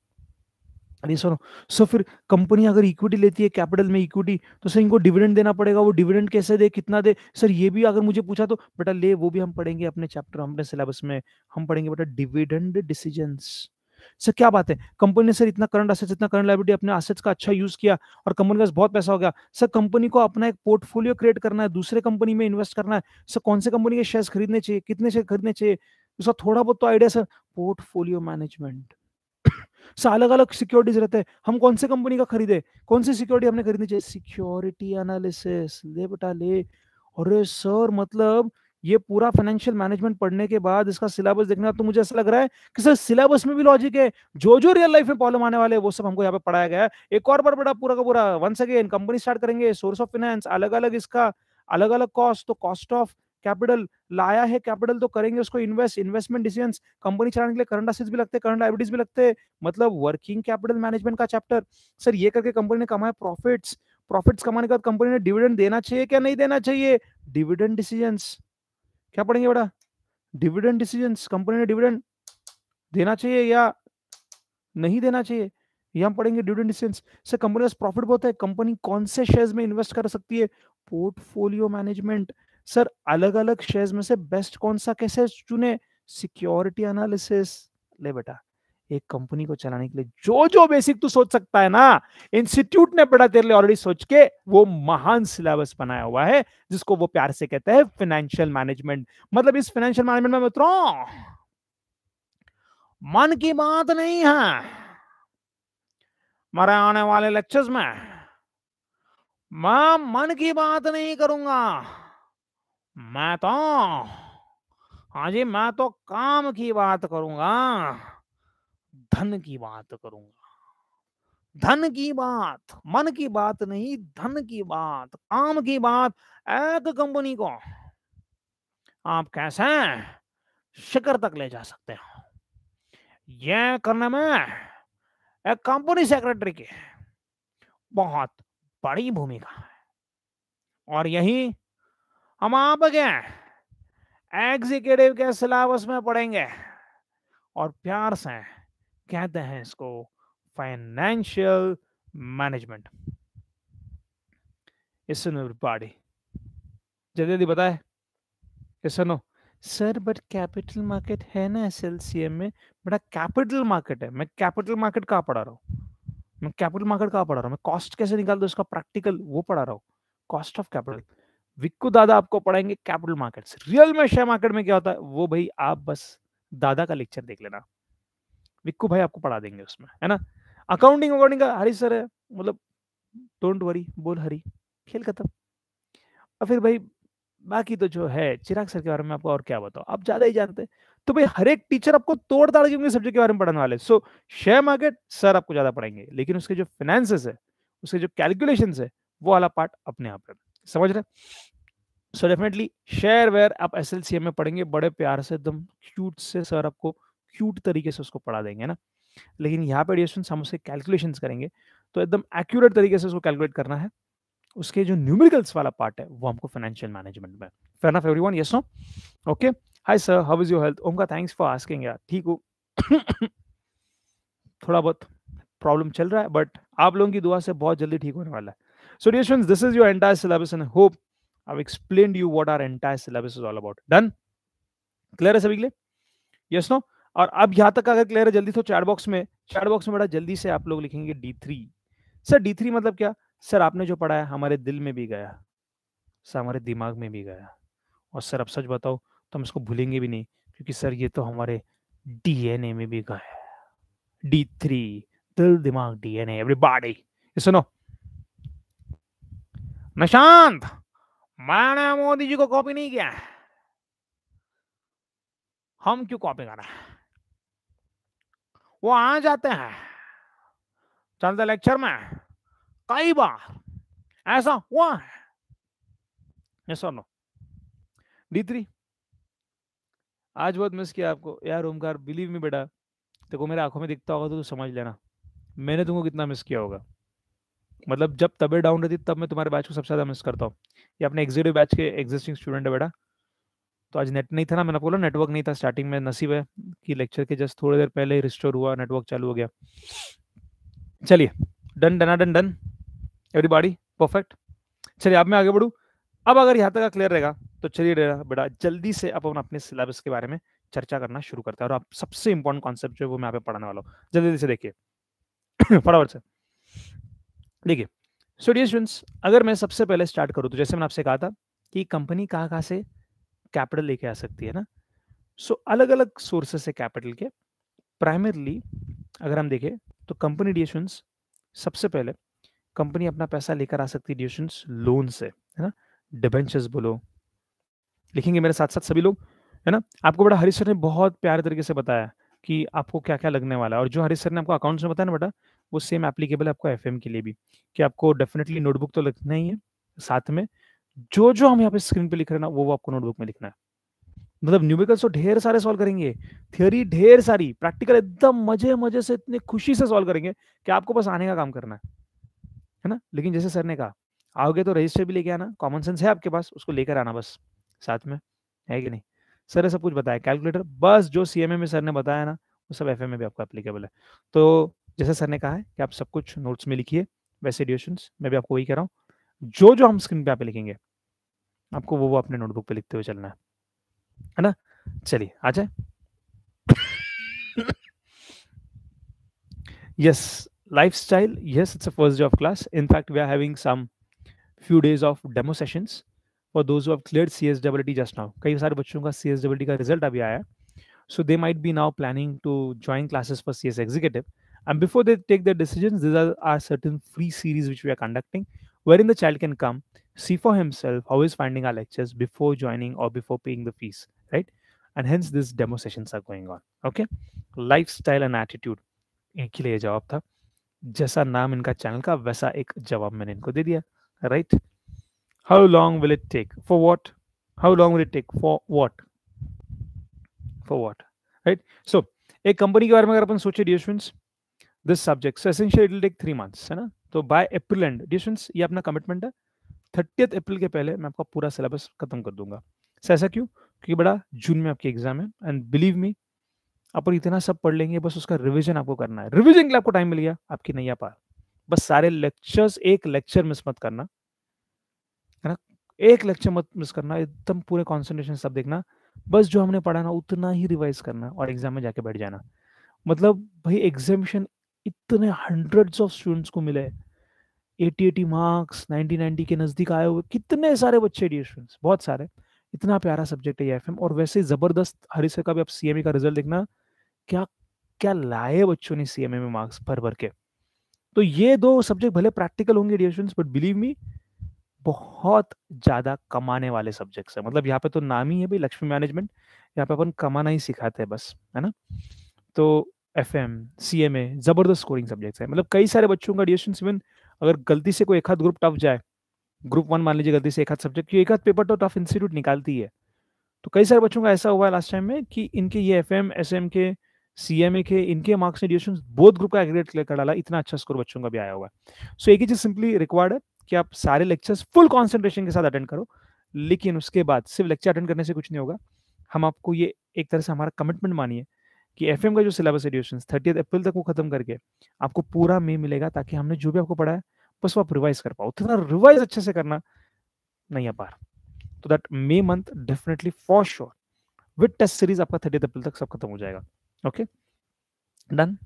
अरे सर सो फिर कंपनी अगर इक्विटी लेती है कैपिटल में इक्विटी तो सर इनको डिविडेंड देना पड़ेगा वो डिविडेंड कैसे दे कितना दे सर ये भी अगर मुझे पूछा तो बेटा ले वो भी हम पढ़ेंगे अपने चैप्टर अपने सिलेबस में हम पढ़ेंगे बेटा डिविडेंड डिसीजन सर क्या बात है कंपनी ने सर इतना करंट असेट्स इतना करंट लाइबिलिटी अपने असेट्स का अच्छा यूज किया और कंपनी का बहुत पैसा हो गया सर कंपनी को अपना एक पोर्टफोलियो क्रिएट करना है दूसरे कंपनी में इन्वेस्ट करना है सर कौन से कंपनी के शेयर्स खरीदने चाहिए कितने शेयर खरीदने चाहिए उसका थोड़ा बहुत तो आइडिया सर पोर्टफोलियो मैनेजमेंट सा अलग अलग सिक्योरिटीज रहते हैं हम कौन से कंपनी का खरीदे कौन सी सिक्योरिटी हमने खरीदनी चाहिए सिक्योरिटी एनालिसिस ले बेटा ले अरे सर मतलब ये पूरा फाइनेंशियल मैनेजमेंट पढ़ने के बाद इसका सिलेबस देखना तो मुझे ऐसा लग रहा है कि सर सिलेबस में भी लॉजिक है जो जो रियल लाइफ में प्रॉब्लम आने वाले वो सब हमको यहाँ पे पढ़ाया गया है एक और बार बड़ा पूरा का पूरा वंस अगेन कंपनी स्टार्ट करेंगे सोर्स ऑफ फाइनेंस अलग अलग इसका अलग अलग कॉस्ट तो कॉस्ट ऑफ कैपिटल लाया है कैपिटल तो करेंगे उसको इन्वेस्ट इन्वेस्टमेंट डिसीजन कंपनी चलाने के लिए करंट असेट्स भी लगते हैं करंट लाइबिलिटीज भी लगते हैं मतलब वर्किंग कैपिटल मैनेजमेंट का चैप्टर सर ये करके कंपनी ने कमाया प्रॉफिट्स प्रॉफिट्स कमाने के बाद कंपनी ने डिविडेंड देना चाहिए क्या नहीं देना चाहिए डिविडेंड डिसीजन क्या पढ़ेंगे बड़ा डिविडेंड डिसीजन कंपनी ने डिविडेंड देना चाहिए या नहीं देना चाहिए ये हम पढ़ेंगे डिविडेंड डिसीजन सर कंपनी का प्रॉफिट बहुत है कंपनी कौन से शेयर में इन्वेस्ट कर सकती है पोर्टफोलियो मैनेजमेंट सर अलग अलग शेयर्स में से बेस्ट कौन सा कैसे चुने सिक्योरिटी एनालिसिस ले बेटा एक कंपनी को चलाने के लिए जो जो बेसिक तू सोच सकता है ना इंस्टीट्यूट ने बड़ा तेरे लिए ऑलरेडी सोच के वो महान सिलेबस बनाया हुआ है जिसको वो प्यार से कहते हैं फाइनेंशियल मैनेजमेंट मतलब इस फाइनेंशियल मैनेजमेंट में मित्रों मन की बात नहीं है मेरे आने वाले लेक्चर्स में मैं मन की बात नहीं करूंगा मैं तो हाँ जी मैं तो काम की बात करूंगा धन की बात करूंगा धन की बात मन की बात नहीं धन की बात काम की बात एक कंपनी को आप कैसे शिखर तक ले जा सकते हो यह करने में एक कंपनी सेक्रेटरी की बहुत बड़ी भूमिका है और यही हम आप क्या एग्जीक्यूटिव के सिलेबस में पढ़ेंगे और प्यार से कहते हैं इसको फाइनेंशियल मैनेजमेंट इसनो पाड़ी जल्दी जल्दी बताए no sir but capital market है ना एस एल सी एम में बड़ा कैपिटल मार्केट है मैं कैपिटल मार्केट कहाँ पढ़ा रहा हूँ मैं कैपिटल मार्केट कहाँ पढ़ा रहा हूँ मैं कॉस्ट कैसे निकाल दो इसका प्रैक्टिकल वो पढ़ा रहा हूँ कॉस्ट ऑफ कैपिटल विक्कू दादा आपको पढ़ाएंगे कैपिटल से रियल में शेयर मार्केट में क्या होता है वो भाई आप बस दादा का लेक्चर देख लेना विक्कू भाई आपको पढ़ा देंगे उसमें है ना अकाउंटिंग अकाउंटिंग का हरी सर है मतलब डोंट वरी बोल हरी खेल खत्म और फिर भाई बाकी तो जो है चिराग सर के बारे में आपको और क्या बताओ आप ज्यादा ही जानते हैं तो भाई हर एक टीचर आपको तोड़ ताड़ के उनके सब्जेक्ट के बारे में पढ़ाने वाले सो शेयर मार्केट सर आपको ज्यादा पढ़ाएंगे लेकिन उसके जो फाइनेंसेस है उसके जो कैलकुलेशन है वो वाला पार्ट अपने आप में समझ रहे सो डेफिनेटली शेयर वेयर आप एस एल सी एम में पढ़ेंगे बड़े प्यार से एकदम क्यूट से सर आपको क्यूट तरीके से उसको पढ़ा देंगे ना लेकिन यहाँ पे एडिएशन हम उसके कैलकुलेशन करेंगे तो एकदम एक्यूरेट तरीके से उसको कैलकुलेट करना है उसके जो न्यूमेरिकल्स वाला पार्ट है वो हमको फाइनेंशियल मैनेजमेंट में fair everyone yes no okay hi sir how is your health ओम का थैंक्स फॉर आस्किंग यार ठीक हो थोड़ा बहुत प्रॉब्लम चल रहा है बट आप लोगों की दुआ से बहुत जल्दी ठीक होने वाला है So dear students, this is your entire syllabus and I hope I've explained you what our entire syllabus is all about. Done? Clear है सभी के लिए yes, no? और अब यहाँ तक अगर क्लियर है जल्दी तो चैट बॉक्स में चैट बॉक्स में बड़ा जल्दी से आप लोग लिखेंगे D3. थ्री सर डी मतलब क्या सर आपने जो पढ़ा है हमारे दिल में भी गया सर हमारे दिमाग में भी गया और सर अब सच बताओ तो हम इसको भूलेंगे भी नहीं क्योंकि सर ये तो हमारे डीएनए में भी गया डी थ्री दिल दिमाग डीएनए एवरीबॉडी सुनो निशांत मैंने मोदी जी को कॉपी नहीं किया हम क्यों कॉपी कर रहे हैं वो आ जाते हैं चलते लेक्चर में कई बार ऐसा हुआ है यस और डी आज बहुत मिस किया आपको यार ओमकार बिलीव मी बेटा देखो मेरे आंखों में दिखता होगा तो तू समझ लेना मैंने तुमको कितना मिस किया होगा मतलब जब तबियत डाउन रहती तब मैं तुम्हारे बैच को सबसे ज़्यादा मिस करता हूँ ये अपने एग्जीक्यूटिव बैच के एग्जिस्टिंग स्टूडेंट है बेटा तो आज नेट नहीं था ना मैंने बोला नेटवर्क नहीं था स्टार्टिंग में नसीब है कि लेक्चर के जस्ट थोड़ी देर पहले ही रिस्टोर हुआ नेटवर्क चालू हो गया चलिए डन डना डन डन एवरीबॉडी परफेक्ट चलिए अब मैं आगे बढ़ू अब अगर यहाँ तक क्लियर रहेगा तो चलिए बेटा जल्दी से अपन अपने सिलेबस के बारे में चर्चा करना शुरू करते हैं और आप सबसे इंपॉर्टेंट कॉन्सेप्ट जो है वो मैं यहाँ पे पढ़ाने वाला हूँ जल्दी से देखिए फटाफट से देखिए सो डियर स्टूडेंट्स अगर मैं सबसे पहले स्टार्ट करूँ तो जैसे मैंने आपसे कहा था कि कंपनी कहाँ कहाँ से कैपिटल लेके आ सकती है ना सो so, अलग अलग सोर्सेस से कैपिटल के प्राइमरली अगर हम देखें तो कंपनी डिशंस सबसे पहले कंपनी अपना पैसा लेकर आ सकती है डिशंस लोन से है ना डिबेंचर्स बोलो लिखेंगे मेरे साथ साथ सभी लोग है ना आपको बड़ा हरीश सर ने बहुत प्यारे तरीके से बताया कि आपको क्या क्या लगने वाला है और जो हरीश सर ने आपको अकाउंट्स में बताया ना बेटा वो सेम एप्लीकेबल है आपको एफ के लिए भी कि आपको डेफिनेटली नोटबुक तो लिखना ही है साथ में जो जो हम यहाँ पे स्क्रीन पे लिख रहे ना वो वो आपको नोटबुक में लिखना है मतलब न्यूमिकल्स तो ढेर सारे सॉल्व करेंगे थियोरी ढेर सारी प्रैक्टिकल एकदम मजे मजे से इतने खुशी से सॉल्व करेंगे कि आपको बस आने का काम करना है है ना लेकिन जैसे सर ने कहा आओगे तो रजिस्टर भी लेके आना कॉमन सेंस है आपके पास उसको लेकर आना बस साथ में है कि नहीं सर ने सब कुछ बताया कैलकुलेटर बस जो सी में सर ने बताया ना वो सब एफ में भी आपको एप्लीकेबल है तो जैसे सर ने कहा है कि आप सब कुछ नोट्स में लिखिए वैसे ड्यूशन मैं भी आपको वही कह रहा हूँ जो जो हम स्क्रीन पे आप लिखेंगे आपको वो वो अपने नोटबुक पे लिखते हुए चलना है है ना चलिए आ जाए yes lifestyle yes it's first day of class in fact we are having some few days of demo sessions for those have clear C S W T just now कई सारे बच्चों का सी एस डब्ल्यू टी का रिजल्ट अभी आया so they might be now planning to join classes for C S executive And before they take their decisions, these are, certain free series which we are conducting, wherein the child can come, see for himself how he's finding our lectures before joining or before paying the fees, right? And hence these demo sessions are going on. Okay. Lifestyle and attitude. इनके लिए जवाब था जैसा नाम इनका चैनल का वैसा एक जवाब मैंने इनको दे दिया right how long will it take for what how long will it take for what for what right so एक कंपनी के बारे में अगर अपन सोचे dear students this subject so essential it will take three months है ना तो by April end dear students ये अपना कमिटमेंट है थर्टियथ अप्रैल के पहले मैं आपका पूरा सिलेबस खत्म कर दूंगा सो ऐसा क्यों क्योंकि बड़ा जून में आपकी एग्जाम है एंड बिलीव मी आप और इतना सब पढ़ लेंगे बस उसका रिविजन आपको करना है रिविजन के लिए आपको टाइम मिल गया आपकी नहीं आ पा बस सारे लेक्चर्स एक लेक्चर मिस मत करना है ना एक लेक्चर मत मिस करना एकदम पूरे कॉन्सेंट्रेशन सब देखना बस जो हमने पढ़ा ना उतना ही रिवाइज करना और एग्जाम में जाके बैठ जाना मतलब भाई एग्जामिशन इतने हंड्रेड्स ऑफ स्टूडेंट्स को मिले eighty eighty marks ninety ninety के नज़दीक आए हुए कितने सारे बच्चे डी स्टूडेंट्स बहुत सारे इतना प्यारा सब्जेक्ट है ये एफ और वैसे ज़बरदस्त हरी सर का भी आप सी का रिजल्ट देखना क्या क्या लाए बच्चों ने सी में मार्क्स भर भर के तो ये दो सब्जेक्ट भले प्रैक्टिकल होंगे the students but believe me बहुत ज़्यादा कमाने वाले सब्जेक्ट्स है मतलब यहाँ पे तो नाम ही है भाई लक्ष्मी मैनेजमेंट यहाँ पे अपन कमाना ही सिखाते हैं बस है ना तो F M C M A जबरदस्त स्कोरिंग सब्जेक्ट्स है मतलब कई सारे बच्चों का ड्यूरेशन इवन अगर गलती से कोई एक हाथ ग्रुप टफ जाए ग्रुप वन मान लीजिए गलती से एक हाथ सब्जेक्ट क्योंकि एक हाथ पेपर तो टफ इंस्टीट्यूट निकालती है तो कई सारे बच्चों का ऐसा हुआ है लास्ट टाइम में कि इनके ये एफ एम एस एम के सी एम ए के इनके मार्क्स ने ड्यूरेशन बहुत ग्रुप का एग्रेट क्लियर कर डाला इतना अच्छा स्कोर बच्चों का भी आया हुआ है सो एक ही चीज सिंपली रिक्वायर्ड है कि आप सारे लेक्चर्स फुल कॉन्सेंट्रेशन के साथ अटेंड करो लेकिन उसके बाद सिर्फ लेक्चर अटेंड करने से कुछ नहीं होगा हम आपको ये एक तरह से हमारा कमिटमेंट मानिए कि एफ का जो सिलेबस एडिशन थर्टी अप्रैल तक वो खत्म करके आपको पूरा मे मिलेगा ताकि हमने जो भी आपको पढ़ा है बस वो आप रिवाइज कर पाओ उतना रिवाइज अच्छे से करना नहीं आ पा तो that may month definitely for sure with test series आपका थर्टी अप्रैल तक सब खत्म हो जाएगा okay done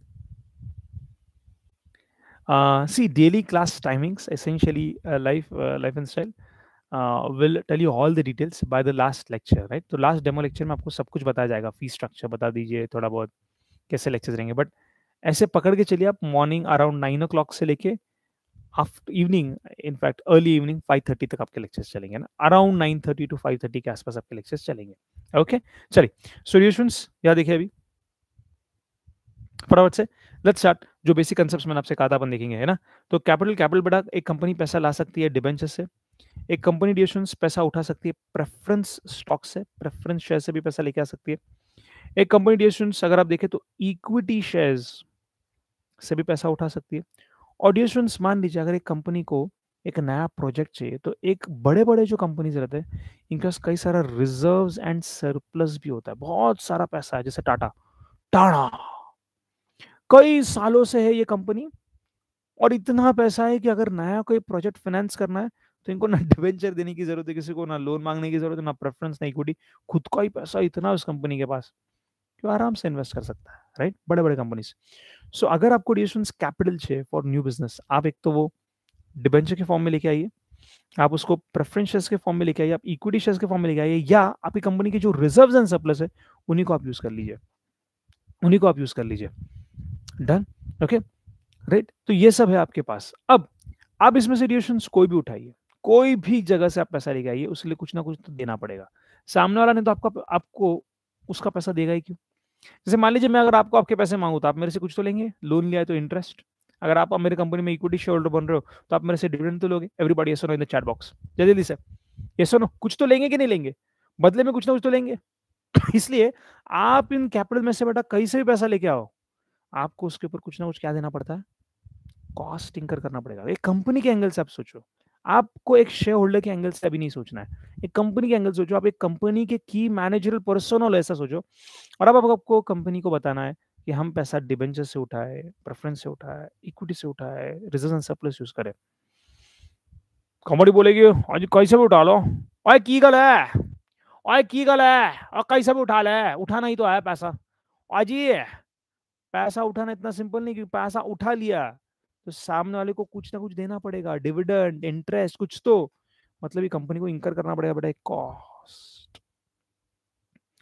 see daily class timings essentially life life and style will tell you all the details by the last lecture right तो लास्ट डेमो लेक्चर में आपको सब कुछ बताया जाएगा फी स्ट्रक्चर बता दीजिए थोड़ा बहुत कैसे लेक्चर रहेंगे बट ऐसे पकड़ के चलिए आप मॉर्निंग अराउंड नाइन ओ से लेके after evening in fact early evening five thirty तक आपके लेक्चर्स चलेंगे ना around nine thirty to five thirty के आसपास आपके लेक्चर्स चलेंगे ओके चलिए सोल्यूशंस यहाँ देखिए अभी फटाफट से लेट्स स्टार्ट जो बेसिक कंसेप्ट मैंने आपसे कहा था अपन देखेंगे है ना तो कैपिटल कैपिटल बड़ा एक कंपनी पैसा ला सकती है डिबेंचर से एक कंपनी डिविशंस पैसा उठा सकती है प्रेफरेंस स्टॉक से प्रेफरेंस शेयर से भी पैसा लेके आ सकती है एक कंपनी डिविशंस अगर आप देखें तो इक्विटी शेयर्स से भी पैसा उठा सकती है और डिविशंस मान लीजिए अगर एक कंपनी को एक नया प्रोजेक्ट चाहिए तो एक बड़े बड़े जो कंपनीज रहते हैं इनके पास कई सारा रिजर्व एंड सरप्लस भी होता है बहुत सारा पैसा है जैसे टाटा टाटा कई सालों से है ये कंपनी और इतना पैसा है कि अगर नया कोई प्रोजेक्ट फाइनेंस करना है तो इनको ना डिवेंचर देने की जरूरत है किसी को ना लोन मांगने की जरूरत है ना प्रेफरेंस ना इक्विटी खुद का ही पैसा इतना उस कंपनी के पास कि आराम से इन्वेस्ट कर सकता है राइट बड़े बड़े कंपनीज सो so, अगर आपको डिशंस कैपिटल चाहिए फॉर न्यू बिजनेस आप एक तो वो डिवेंचर के फॉर्म में लेके आइए आप उसको प्रेफरेंस शेयर के फॉर्म में लेके आइए आप इक्विटी शेयर के फॉर्म में लेके आइए या आपकी कंपनी के जो रिजर्व एंड सरप्लस है उन्हीं को आप यूज कर लीजिए उन्हीं को आप यूज कर लीजिए डन ओके राइट तो ये सब है आपके पास अब आप इसमें से रिएशंस कोई भी उठाइए कोई भी जगह से आप पैसा लेके आइए उसके लिए कुछ ना कुछ तो देना पड़ेगा सामने वाला ने तो आपका आपको उसका पैसा देगा ही क्यों जैसे मान लीजिए मैं अगर आपको आपके पैसे मांगू तो आप मेरे से कुछ तो लेंगे लोन लिया है तो इंटरेस्ट अगर आप मेरी कंपनी में इक्विटी शेयर होल्डर बन रहे हो तो आप मेरे से डिविडेंड तो लोगे एवरीबॉडी ये सुनो इन द चैट बॉक्स जल्दी से ये सुनो कुछ तो लेंगे कि नहीं लेंगे बदले में कुछ ना कुछ तो लेंगे इसलिए आप इन कैपिटल में से बेटा कहीं से भी पैसा लेके आओ आपको उसके ऊपर कुछ ना कुछ क्या देना पड़ता है कॉस्ट इंकर करना पड़ेगा एक कंपनी के एंगल से आप सोचो आपको एक शेयर होल्डर के एंगल से अभी नहीं सोचना है एक कंपनी के एंगल सोचो आप एक कंपनी के की मैनेजरल पर्सनल ऐसा सोचो और अब आपको कंपनी को बताना है कि हम पैसा डिबेंचर से उठाए प्रेफरेंस से उठाए इक्विटी से उठाए रिजर्व एंड सरप्लस यूज करें कॉमेडी बोलेगी आज कैसे भी उठा लो और की गल है और की गल है और कैसे भी उठा ले उठाना ही तो है पैसा आज पैसा उठाना इतना सिंपल नहीं कि पैसा उठा लिया तो सामने वाले को कुछ ना कुछ देना पड़ेगा डिविडेंड इंटरेस्ट कुछ तो मतलब ये कंपनी को इंकर करना पड़ेगा बड़े कॉस्ट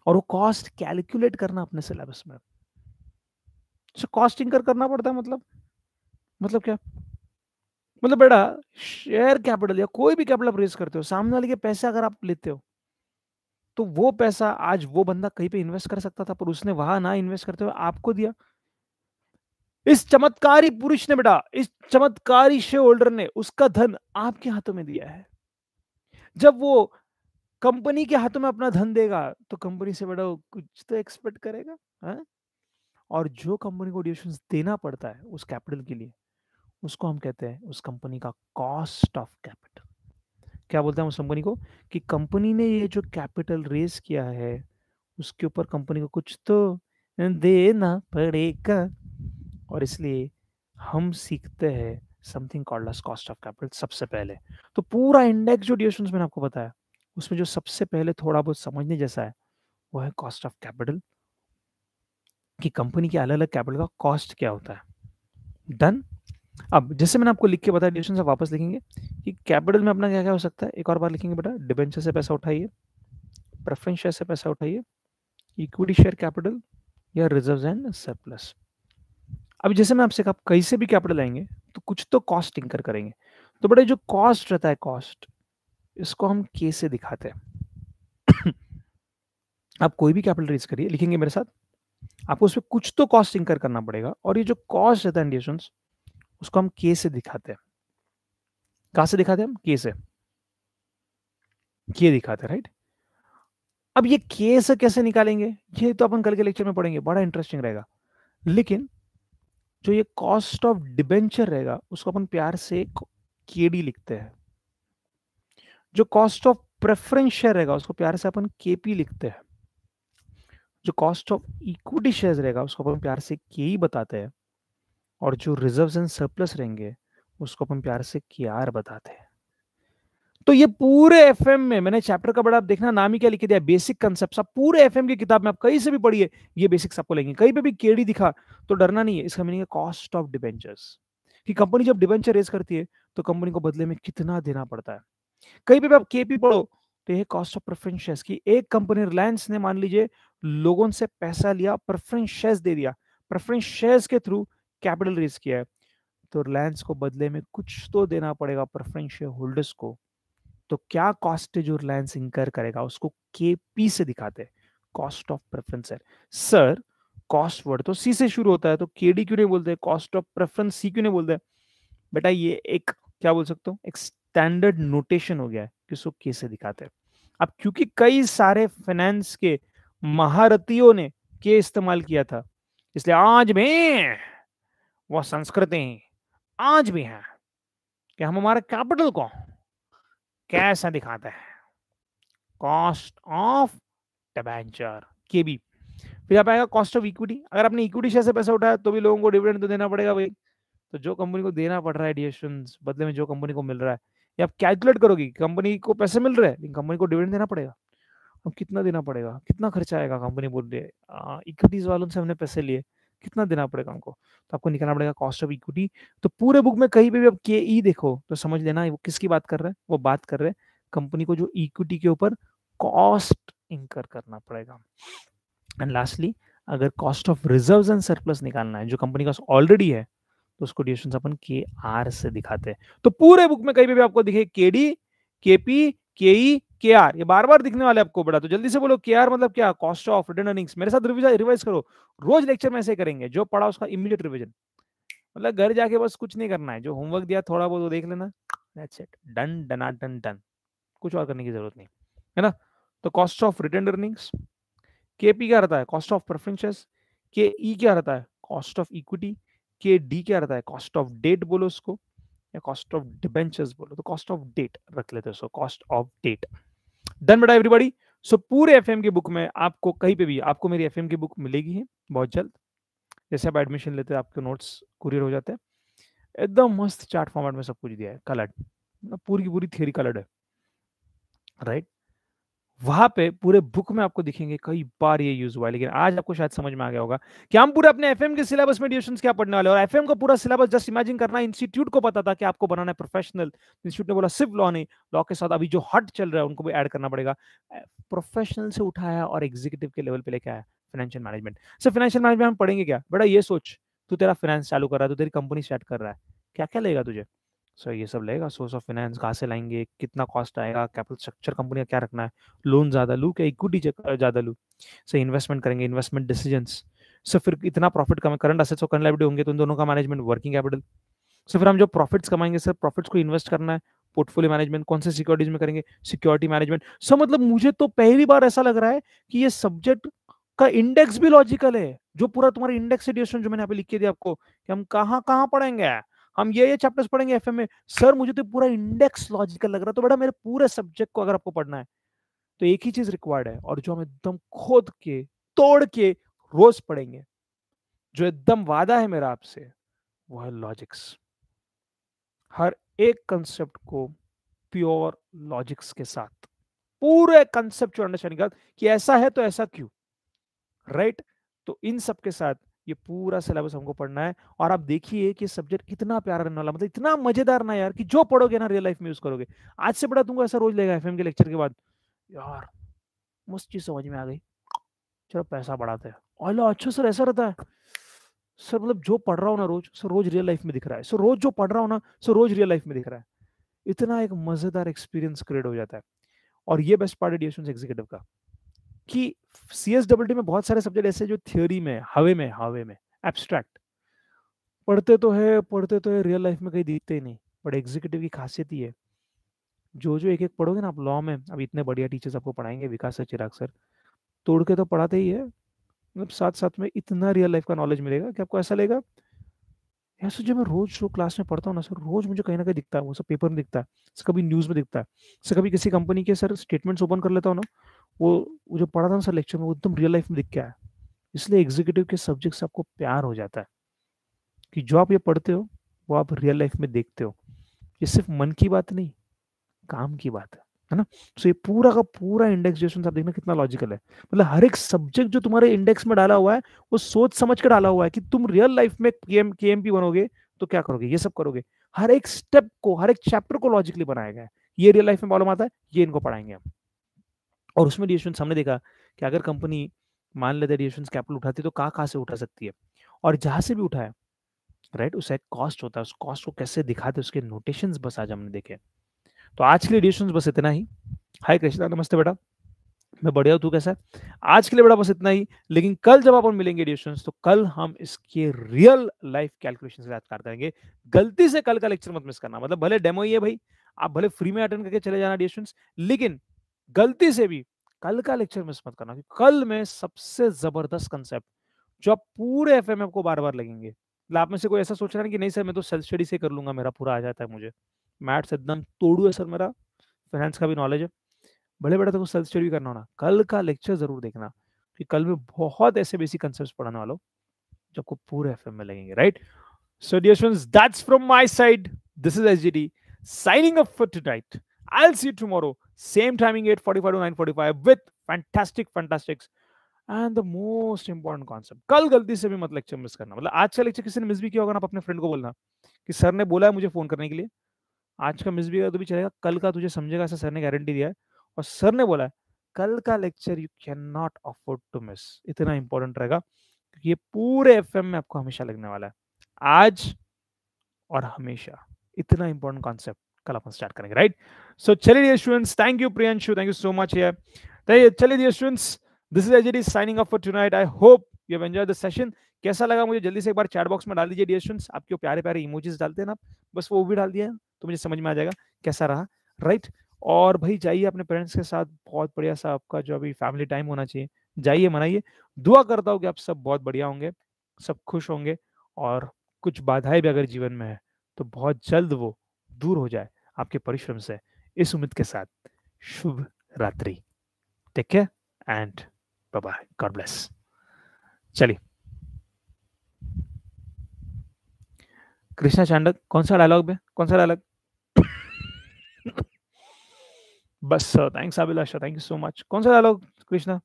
और वो कॉस्ट कैलकुलेट करना अपने सिलेबस में सो अच्छा, कॉस्ट इंकर करना पड़ता है मतलब मतलब क्या मतलब बेटा शेयर कैपिटल या कोई भी कैपिटल आप रेस करते हो सामने वाले के पैसे अगर आप लेते हो तो वो पैसा आज वो बंदा कहीं पे इन्वेस्ट कर सकता था पर उसने वहां ना इन्वेस्ट करते हुए आपको दिया इस चमत्कारी पुरुष ने बेटा इस चमत्कारी शेयर होल्डर ने उसका धन आपके हाथों में दिया है जब वो कंपनी के हाथों में अपना धन देगा तो कंपनी से बेटा कुछ तो एक्सपेक्ट करेगा है? हाँ? और जो कंपनी को डिविशन देना पड़ता है उस कैपिटल के लिए उसको हम कहते हैं उस कंपनी का कॉस्ट ऑफ कैपिटल क्या बोलते हैं उस कंपनी को कि कंपनी ने ये जो कैपिटल रेज किया है उसके ऊपर कंपनी को कुछ तो देना पड़ेगा और इसलिए हम सीखते हैं something called as cost of capital सबसे पहले तो पूरा इंडेक्स जो डिशन मैंने आपको बताया उसमें जो सबसे पहले थोड़ा बहुत समझने जैसा है वो है कॉस्ट ऑफ कैपिटल कि कंपनी के अलग अलग कैपिटल का कॉस्ट क्या होता है डन अब जैसे मैंने आपको लिख के बताया डिस्टन आप वापस लिखेंगे कि कैपिटल में अपना क्या क्या हो सकता है एक और बार लिखेंगे बेटा डिबेंचर से पैसा उठाइए प्रेफरेंस शेयर से पैसा उठाइए इक्विटी शेयर कैपिटल या रिजर्व एंड सरप्लस अब जैसे मैं आपसे कहा कहीं से भी कैपिटल आएंगे तो कुछ तो कॉस्ट इंकर करेंगे तो बड़े जो कॉस्ट रहता है कॉस्ट इसको हम के से दिखाते हैं आप कोई भी कैपिटल रेज करिए लिखेंगे मेरे साथ आपको उसमें कुछ तो कॉस्ट इंकर करना पड़ेगा और ये जो कॉस्ट रहता है उसको हम के से दिखाते हैं कहा से दिखाते हैं हम के से के दिखाते राइट अब ये के से कैसे निकालेंगे ये तो अपन कल के लेक्चर में पढ़ेंगे बड़ा इंटरेस्टिंग रहेगा लेकिन जो ये कॉस्ट ऑफ डिबेंचर रहेगा उसको अपन प्यार से के डी लिखते हैं जो कॉस्ट ऑफ प्रेफरेंस शेयर रहेगा उसको प्यार से अपन केपी लिखते हैं जो कॉस्ट ऑफ इक्विटी शेयर रहेगा उसको अपन प्यार से के ही e बताते हैं और जो रिजर्व्स एंड सरप्लस रहेंगे उसको अपन प्यार से के आर बताते हैं तो ये पूरे एफ में मैंने चैप्टर का बड़ा देखना नाम ही क्या लिखे दिया बेसिक कंसेप्ट सब पूरे एफ की किताब में आप कहीं से भी पढ़िए ये बेसिक्स आपको लेंगे कहीं पे भी केड़ी दिखा तो डरना नहीं है इसका मीनिंग है कॉस्ट ऑफ डिवेंचर्स कि कंपनी जब डिवेंचर रेज करती है तो कंपनी को बदले में कितना देना पड़ता है कहीं पे भी आप केपी पढ़ो तो ये कॉस्ट ऑफ प्रेफरेंस शेयर्स की एक कंपनी रिलायंस ने मान लीजिए लोगों से पैसा लिया प्रेफरेंस शेयर्स दे दिया प्रेफरेंस शेयर्स के थ्रू कैपिटल रेज किया है तो रिलायंस को बदले में कुछ तो देना पड़ेगा प्रेफरेंस शेयर होल्डर्स को तो क्या कॉस्टेज जो रिलायंस इंकर करेगा उसको के पी से दिखाते कॉस्ट ऑफ प्रेफरेंस है सर कॉस्ट वर्ड तो सी से शुरू होता है तो के डी क्यों नहीं बोलते कॉस्ट ऑफ प्रेफरेंस सी क्यों नहीं बोलते बेटा ये एक क्या बोल सकते हो एक स्टैंडर्ड नोटेशन हो गया है किसको के से दिखाते हैं अब क्योंकि कई सारे फाइनेंस के महारथियों ने के इस्तेमाल किया था इसलिए आज भी वो संस्कृति आज भी है कि हम हमारा कैपिटल को कैसा दिखाता है कॉस्ट ऑफ डिबेंचर के भी फिर आप आएगा कॉस्ट ऑफ इक्विटी अगर आपने इक्विटी शेयर से पैसा उठाया तो भी लोगों को डिविडेंड तो देना पड़ेगा भाई तो जो कंपनी को देना पड़ रहा है डिएशन बदले में जो कंपनी को मिल रहा है या आप कैलकुलेट करोगे कंपनी को पैसे मिल रहे हैं लेकिन कंपनी को डिविडेंड देना पड़ेगा अब कितना देना पड़ेगा कितना खर्चा आएगा कंपनी बोल रही है इक्विटीज वालों से हमने पैसे लिए कितना देना पड़ेगा उनको तो आपको निकालना पड़ेगा कॉस्ट ऑफ इक्विटी तो पूरे बुक में कहीं पर भी आप के ई देखो तो समझ लेना वो किसकी बात कर रहे हैं वो बात कर रहे हैं कंपनी को जो इक्विटी के ऊपर कॉस्ट इंकर करना पड़ेगा एंड लास्टली अगर cost of reserve and surplus निकालना है जो कंपनी का ऑलरेडी है तो उसको ड्यूशन अपन के आर से दिखाते हैं तो पूरे बुक में कहीं पर भी आपको दिखे के डी के पी के ई के आर ये बार बार दिखने वाले आपको बड़ा तो जल्दी से बोलो के आर मतलब क्या कॉस्ट ऑफ रिटर्न अर्निंग्स मेरे साथ रिवाइज करो रोज लेक्चर में ऐसे करेंगे जो पढ़ा उसका इमीडिएट रिविजन मतलब घर जाके बस कुछ नहीं करना है जो होमवर्क दिया थोड़ा बहुत वो देख लेना that's it done done done कुछ और करने की जरूरत नहीं है ना तो कॉस्ट ऑफ रिटर्न अर्निंग्स के पी क्या रहता है कॉस्ट ऑफ प्रेफरेंसेस के ई क्या रहता है कॉस्ट ऑफ इक्विटी के डी क्या रहता है कॉस्ट ऑफ डेट बोलो उसको या कॉस्ट ऑफ डिबेंचर्स बोलो तो कॉस्ट ऑफ डेट रख लेते हैं so cost of debt done बड़ा एवरीबॉडी सो पूरे एफ की बुक में आपको कहीं पे भी आपको मेरी एफ की बुक मिलेगी है बहुत जल्द जैसे आप एडमिशन लेते हैं आपके नोट्स कुरियर हो जाते हैं एकदम मस्त चार्ट फॉर्मेट में सब कुछ दिया है कलर्ड मतलब पूरी की पूरी थियरी कलर्ड है राइट वहां पे पूरे बुक में आपको दिखेंगे कई बार ये यूज हुआ है लेकिन आज आपको शायद समझ में आ गया होगा कि हम पूरे अपने एफएम के सिलेबस में ट्यूशन क्या पढ़ने वाले और एफएम का पूरा सिलेबस जस्ट इमेजिन करना इंस्टीट्यूट को पता था कि आपको बनाना है प्रोफेशनल इंस्टीट्यूट ने बोला सिर्फ लॉ नहीं लॉ के साथ अभी जो हट चल रहा है उनको भी एड करना पड़ेगा प्रोफेशनल से उठाया और एग्जीक्यूटिव के लेवल पे लेके आया financial management sir financial management हम पढ़ेंगे क्या बेटा ये सोच तू तेरा फाइनेंस चालू कर रहा है तू तेरी कंपनी स्टार्ट कर रहा है क्या क्या लेगा तुझे सर ये सब लगेगा सोर्स ऑफ फाइनेंस कहाँ से लाएंगे कितना कॉस्ट आएगा कैपिटल स्ट्रक्चर कंपनी का क्या रखना है लोन ज़्यादा लूँ क्या इक्विटी ज़्यादा लूँ सर इन्वेस्टमेंट करेंगे इन्वेस्टमेंट डिसीजंस सो फिर इतना प्रॉफिट कमा करंट असेट्स और करंट लाइबिलिटी होंगे तो इन दोनों का मैनेजमेंट वर्किंग कैपिटल सो फिर हम जो प्रॉफिट्स कमाएंगे सर प्रॉफिट्स को इन्वेस्ट करना है पोर्टफोलियो मैनेजमेंट कौन से सिक्योरिटीज में करेंगे सिक्योरिटी मैनेजमेंट सो मतलब मुझे तो पहली बार ऐसा लग रहा है कि ये सब्जेक्ट का इंडेक्स भी लॉजिकल है जो पूरा तुम्हारे इंडेक्स जो मैंने यहाँ पे लिख के दिया आपको कि हम कहाँ कहाँ पढ़ेंगे हम ये ये चैप्टर्स पढ़ेंगे एफ में सर मुझे तो पूरा इंडेक्स लॉजिकल लग रहा है तो बेटा मेरे पूरे सब्जेक्ट को अगर आपको पढ़ना है तो एक ही चीज रिक्वायर्ड है और जो हम एकदम खोद के तोड़ के रोज पढ़ेंगे जो एकदम वादा है मेरा आपसे वो है लॉजिक्स हर एक कंसेप्ट को प्योर लॉजिक्स के साथ पूरे कंसेप्ट अंडरस्टैंडिंग कि ऐसा है तो ऐसा क्यों राइट right? तो इन सब के साथ ये पूरा सिलेबस हमको पढ़ना है और आप देखिए कि सब्जेक्ट कितना प्यारा रहने वाला मतलब इतना मजेदार ना यार कि जो पढ़ोगे ना रियल लाइफ में यूज करोगे आज से बड़ा तुमको ऐसा रोज लेगा एफएम के लेक्चर के बाद यार मस्त चीज समझ में आ गई चलो पैसा बढ़ाते हैं और लो अच्छा सर ऐसा रहता है सर मतलब जो पढ़ रहा हूँ ना रोज सर रोज रियल लाइफ में दिख रहा है सर रोज जो पढ़ रहा हूँ ना सर रोज रियल लाइफ में दिख रहा है इतना एक मजेदार एक्सपीरियंस क्रिएट हो जाता है और ये बेस्ट पार्ट है एग्जीक्यूटिव का कि सी एस डब्ल्यू टी में बहुत सारे सब्जेक्ट ऐसे जो थियोरी में हवे में हवे में एब्स्ट्रैक्ट पढ़ते तो है पढ़ते तो है रियल लाइफ में कहीं दिखते ही नहीं बट एग्जीक्यूटिव की खासियत ही है जो जो एक एक पढ़ोगे ना आप लॉ में अब इतने बढ़िया टीचर्स आपको पढ़ाएंगे विकास सर चिराग सर तोड़ के तो पढ़ाते ही है मतलब साथ साथ में इतना रियल लाइफ का नॉलेज मिलेगा कि आपको ऐसा लगेगा यार सर जब मैं रोज जो क्लास में पढ़ता हूँ ना सर रोज मुझे कहीं ना कहीं दिखता है वो सब पेपर में दिखता है सर कभी न्यूज़ में दिखता है सर कभी किसी कंपनी के सर स्टेटमेंट्स ओपन कर लेता हूँ ना वो जो पढ़ा था ना सर लेक्चर में वो एकदम रियल लाइफ में दिख गया है इसलिए एग्जीक्यूटिव के सब्जेक्ट से आपको प्यार हो जाता है कि जो आप ये पढ़ते हो वो आप रियल लाइफ में देखते हो ये सिर्फ मन की बात नहीं काम की बात है है ना सो ये पूरा का पूरा इंडेक्स जो आप देखना कितना लॉजिकल है मतलब हर एक सब्जेक्ट जो तुम्हारे इंडेक्स में डाला हुआ है वो सोच समझ कर डाला हुआ है कि तुम रियल लाइफ में के एम बनोगे तो क्या करोगे ये सब करोगे हर एक स्टेप को हर एक चैप्टर को लॉजिकली बनाया गया है ये रियल लाइफ में प्रॉब्लम आता है ये इनको पढ़ाएंगे हम और उसमें डिविएशन हमने देखा कि अगर कंपनी मान लेते डिविएशन कैपिटल उठाती है तो कहाँ कहाँ से उठा सकती है और जहाँ से भी उठाया राइट उसका एक कॉस्ट होता है उस कॉस्ट को कैसे दिखाते उसके नोटेशन बस आज हमने देखे तो आज के लिए डिविएशन बस इतना ही हाय कृष्णा नमस्ते बेटा मैं बढ़िया हूँ तू कैसा है आज के लिए बड़ा बस इतना ही लेकिन कल जब अपन मिलेंगे डिविशन तो कल हम इसके रियल लाइफ कैलकुलेशन से बात करेंगे गलती से कल का लेक्चर मत मिस करना मतलब भले डेमो ही है भाई आप भले फ्री में अटेंड करके चले जाना डिविशन लेकिन गलती से भी कल का लेक्चर मिस मत करना कल में सबसे जबरदस्त कंसेप्ट जो आप पूरे एफ को बार बार लगेंगे मतलब आप में से कोई ऐसा सोच रहा है कि नहीं सर मैं तो सेल्फ स्टडी से कर लूंगा मेरा पूरा आ जाता है मुझे मैथ्स एकदम तोड़ू है सर मेरा फाइनेंस का भी नॉलेज है बड़े बड़े तो सेल्फ स्टडी करना होना कल का लेक्चर जरूर देखना कि कल में बहुत ऐसे बेसिक कंसेप्ट पढ़ाने वालों जो आपको पूरे एफ में लगेंगे right so dear students that's from my side this is S G D signing up for tonight I L C tomorrow Same timing, 845 to 945 with fantastic fantastics. And the most important concept कल गलती से भी मत लेक्चर मिस करना मतलब आज का लेक्चर किसी ने मिस भी किया होगा ना आप अपने फ्रेंड को बोलना कि सर ने बोला है मुझे फोन करने के लिए आज का मिस भी किया तो भी चलेगा कल का तुझे समझेगा ऐसा सर ने गारंटी दिया है और सर ने बोला है कल का lecture you can not afford to miss इतना इंपॉर्टेंट रहेगा क्योंकि ये पूरे एफ में आपको हमेशा लगने वाला है आज और हमेशा इतना इंपॉर्टेंट कॉन्सेप्ट कल अपन स्टार्ट करेंगे राइट सो चलिए dear students thank you Priyanshu thank you so much यार चलिए dear students this is AJD signing up for tonight I hope you have enjoy the session कैसा लगा मुझे जल्दी से एक बार चैट बॉक्स में डाल दीजिए डियर स्टूडेंट्स आपके प्यारे प्यारे इमोजीज डालते हैं ना बस वो भी डाल दिया तो मुझे समझ में आ जाएगा कैसा रहा राइट right? और भाई जाइए अपने पेरेंट्स के साथ बहुत बढ़िया सा आपका जो अभी फैमिली टाइम होना चाहिए जाइए मनाइए दुआ करता हूँ कि आप सब बहुत बढ़िया होंगे सब खुश होंगे और कुछ बाधाएं भी अगर जीवन में है तो बहुत जल्द वो दूर हो जाए आपके परिश्रम से इस उम्मीद के साथ शुभ रात्रि take care and bye God bless चलिए कृष्णा चांडक कौन सा डायलॉग में कौन सा डायलॉग बस sir thanks Abhilasha thank you so much कौन सा डायलॉग कृष्णा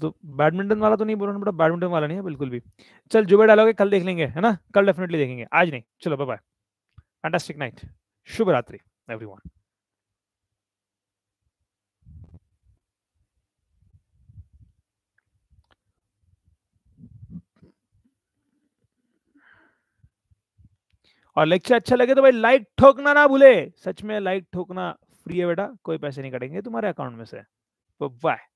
तो बैडमिंटन वाला तो नहीं बोल रहा बेटा बैडमिंटन वाला नहीं है बिल्कुल भी चल जुबे डालोगे कल देख लेंगे है ना कल डेफिनेटली देखेंगे आज नहीं चलो बाय बाय फैंटास्टिक नाइट शुभ रात्रि एवरीवन और लेक्चर अच्छा लगे तो भाई लाइक ठोकना ना भूले सच में लाइक ठोकना फ्री है बेटा कोई पैसे नहीं कटेंगे तुम्हारे अकाउंट में से बाय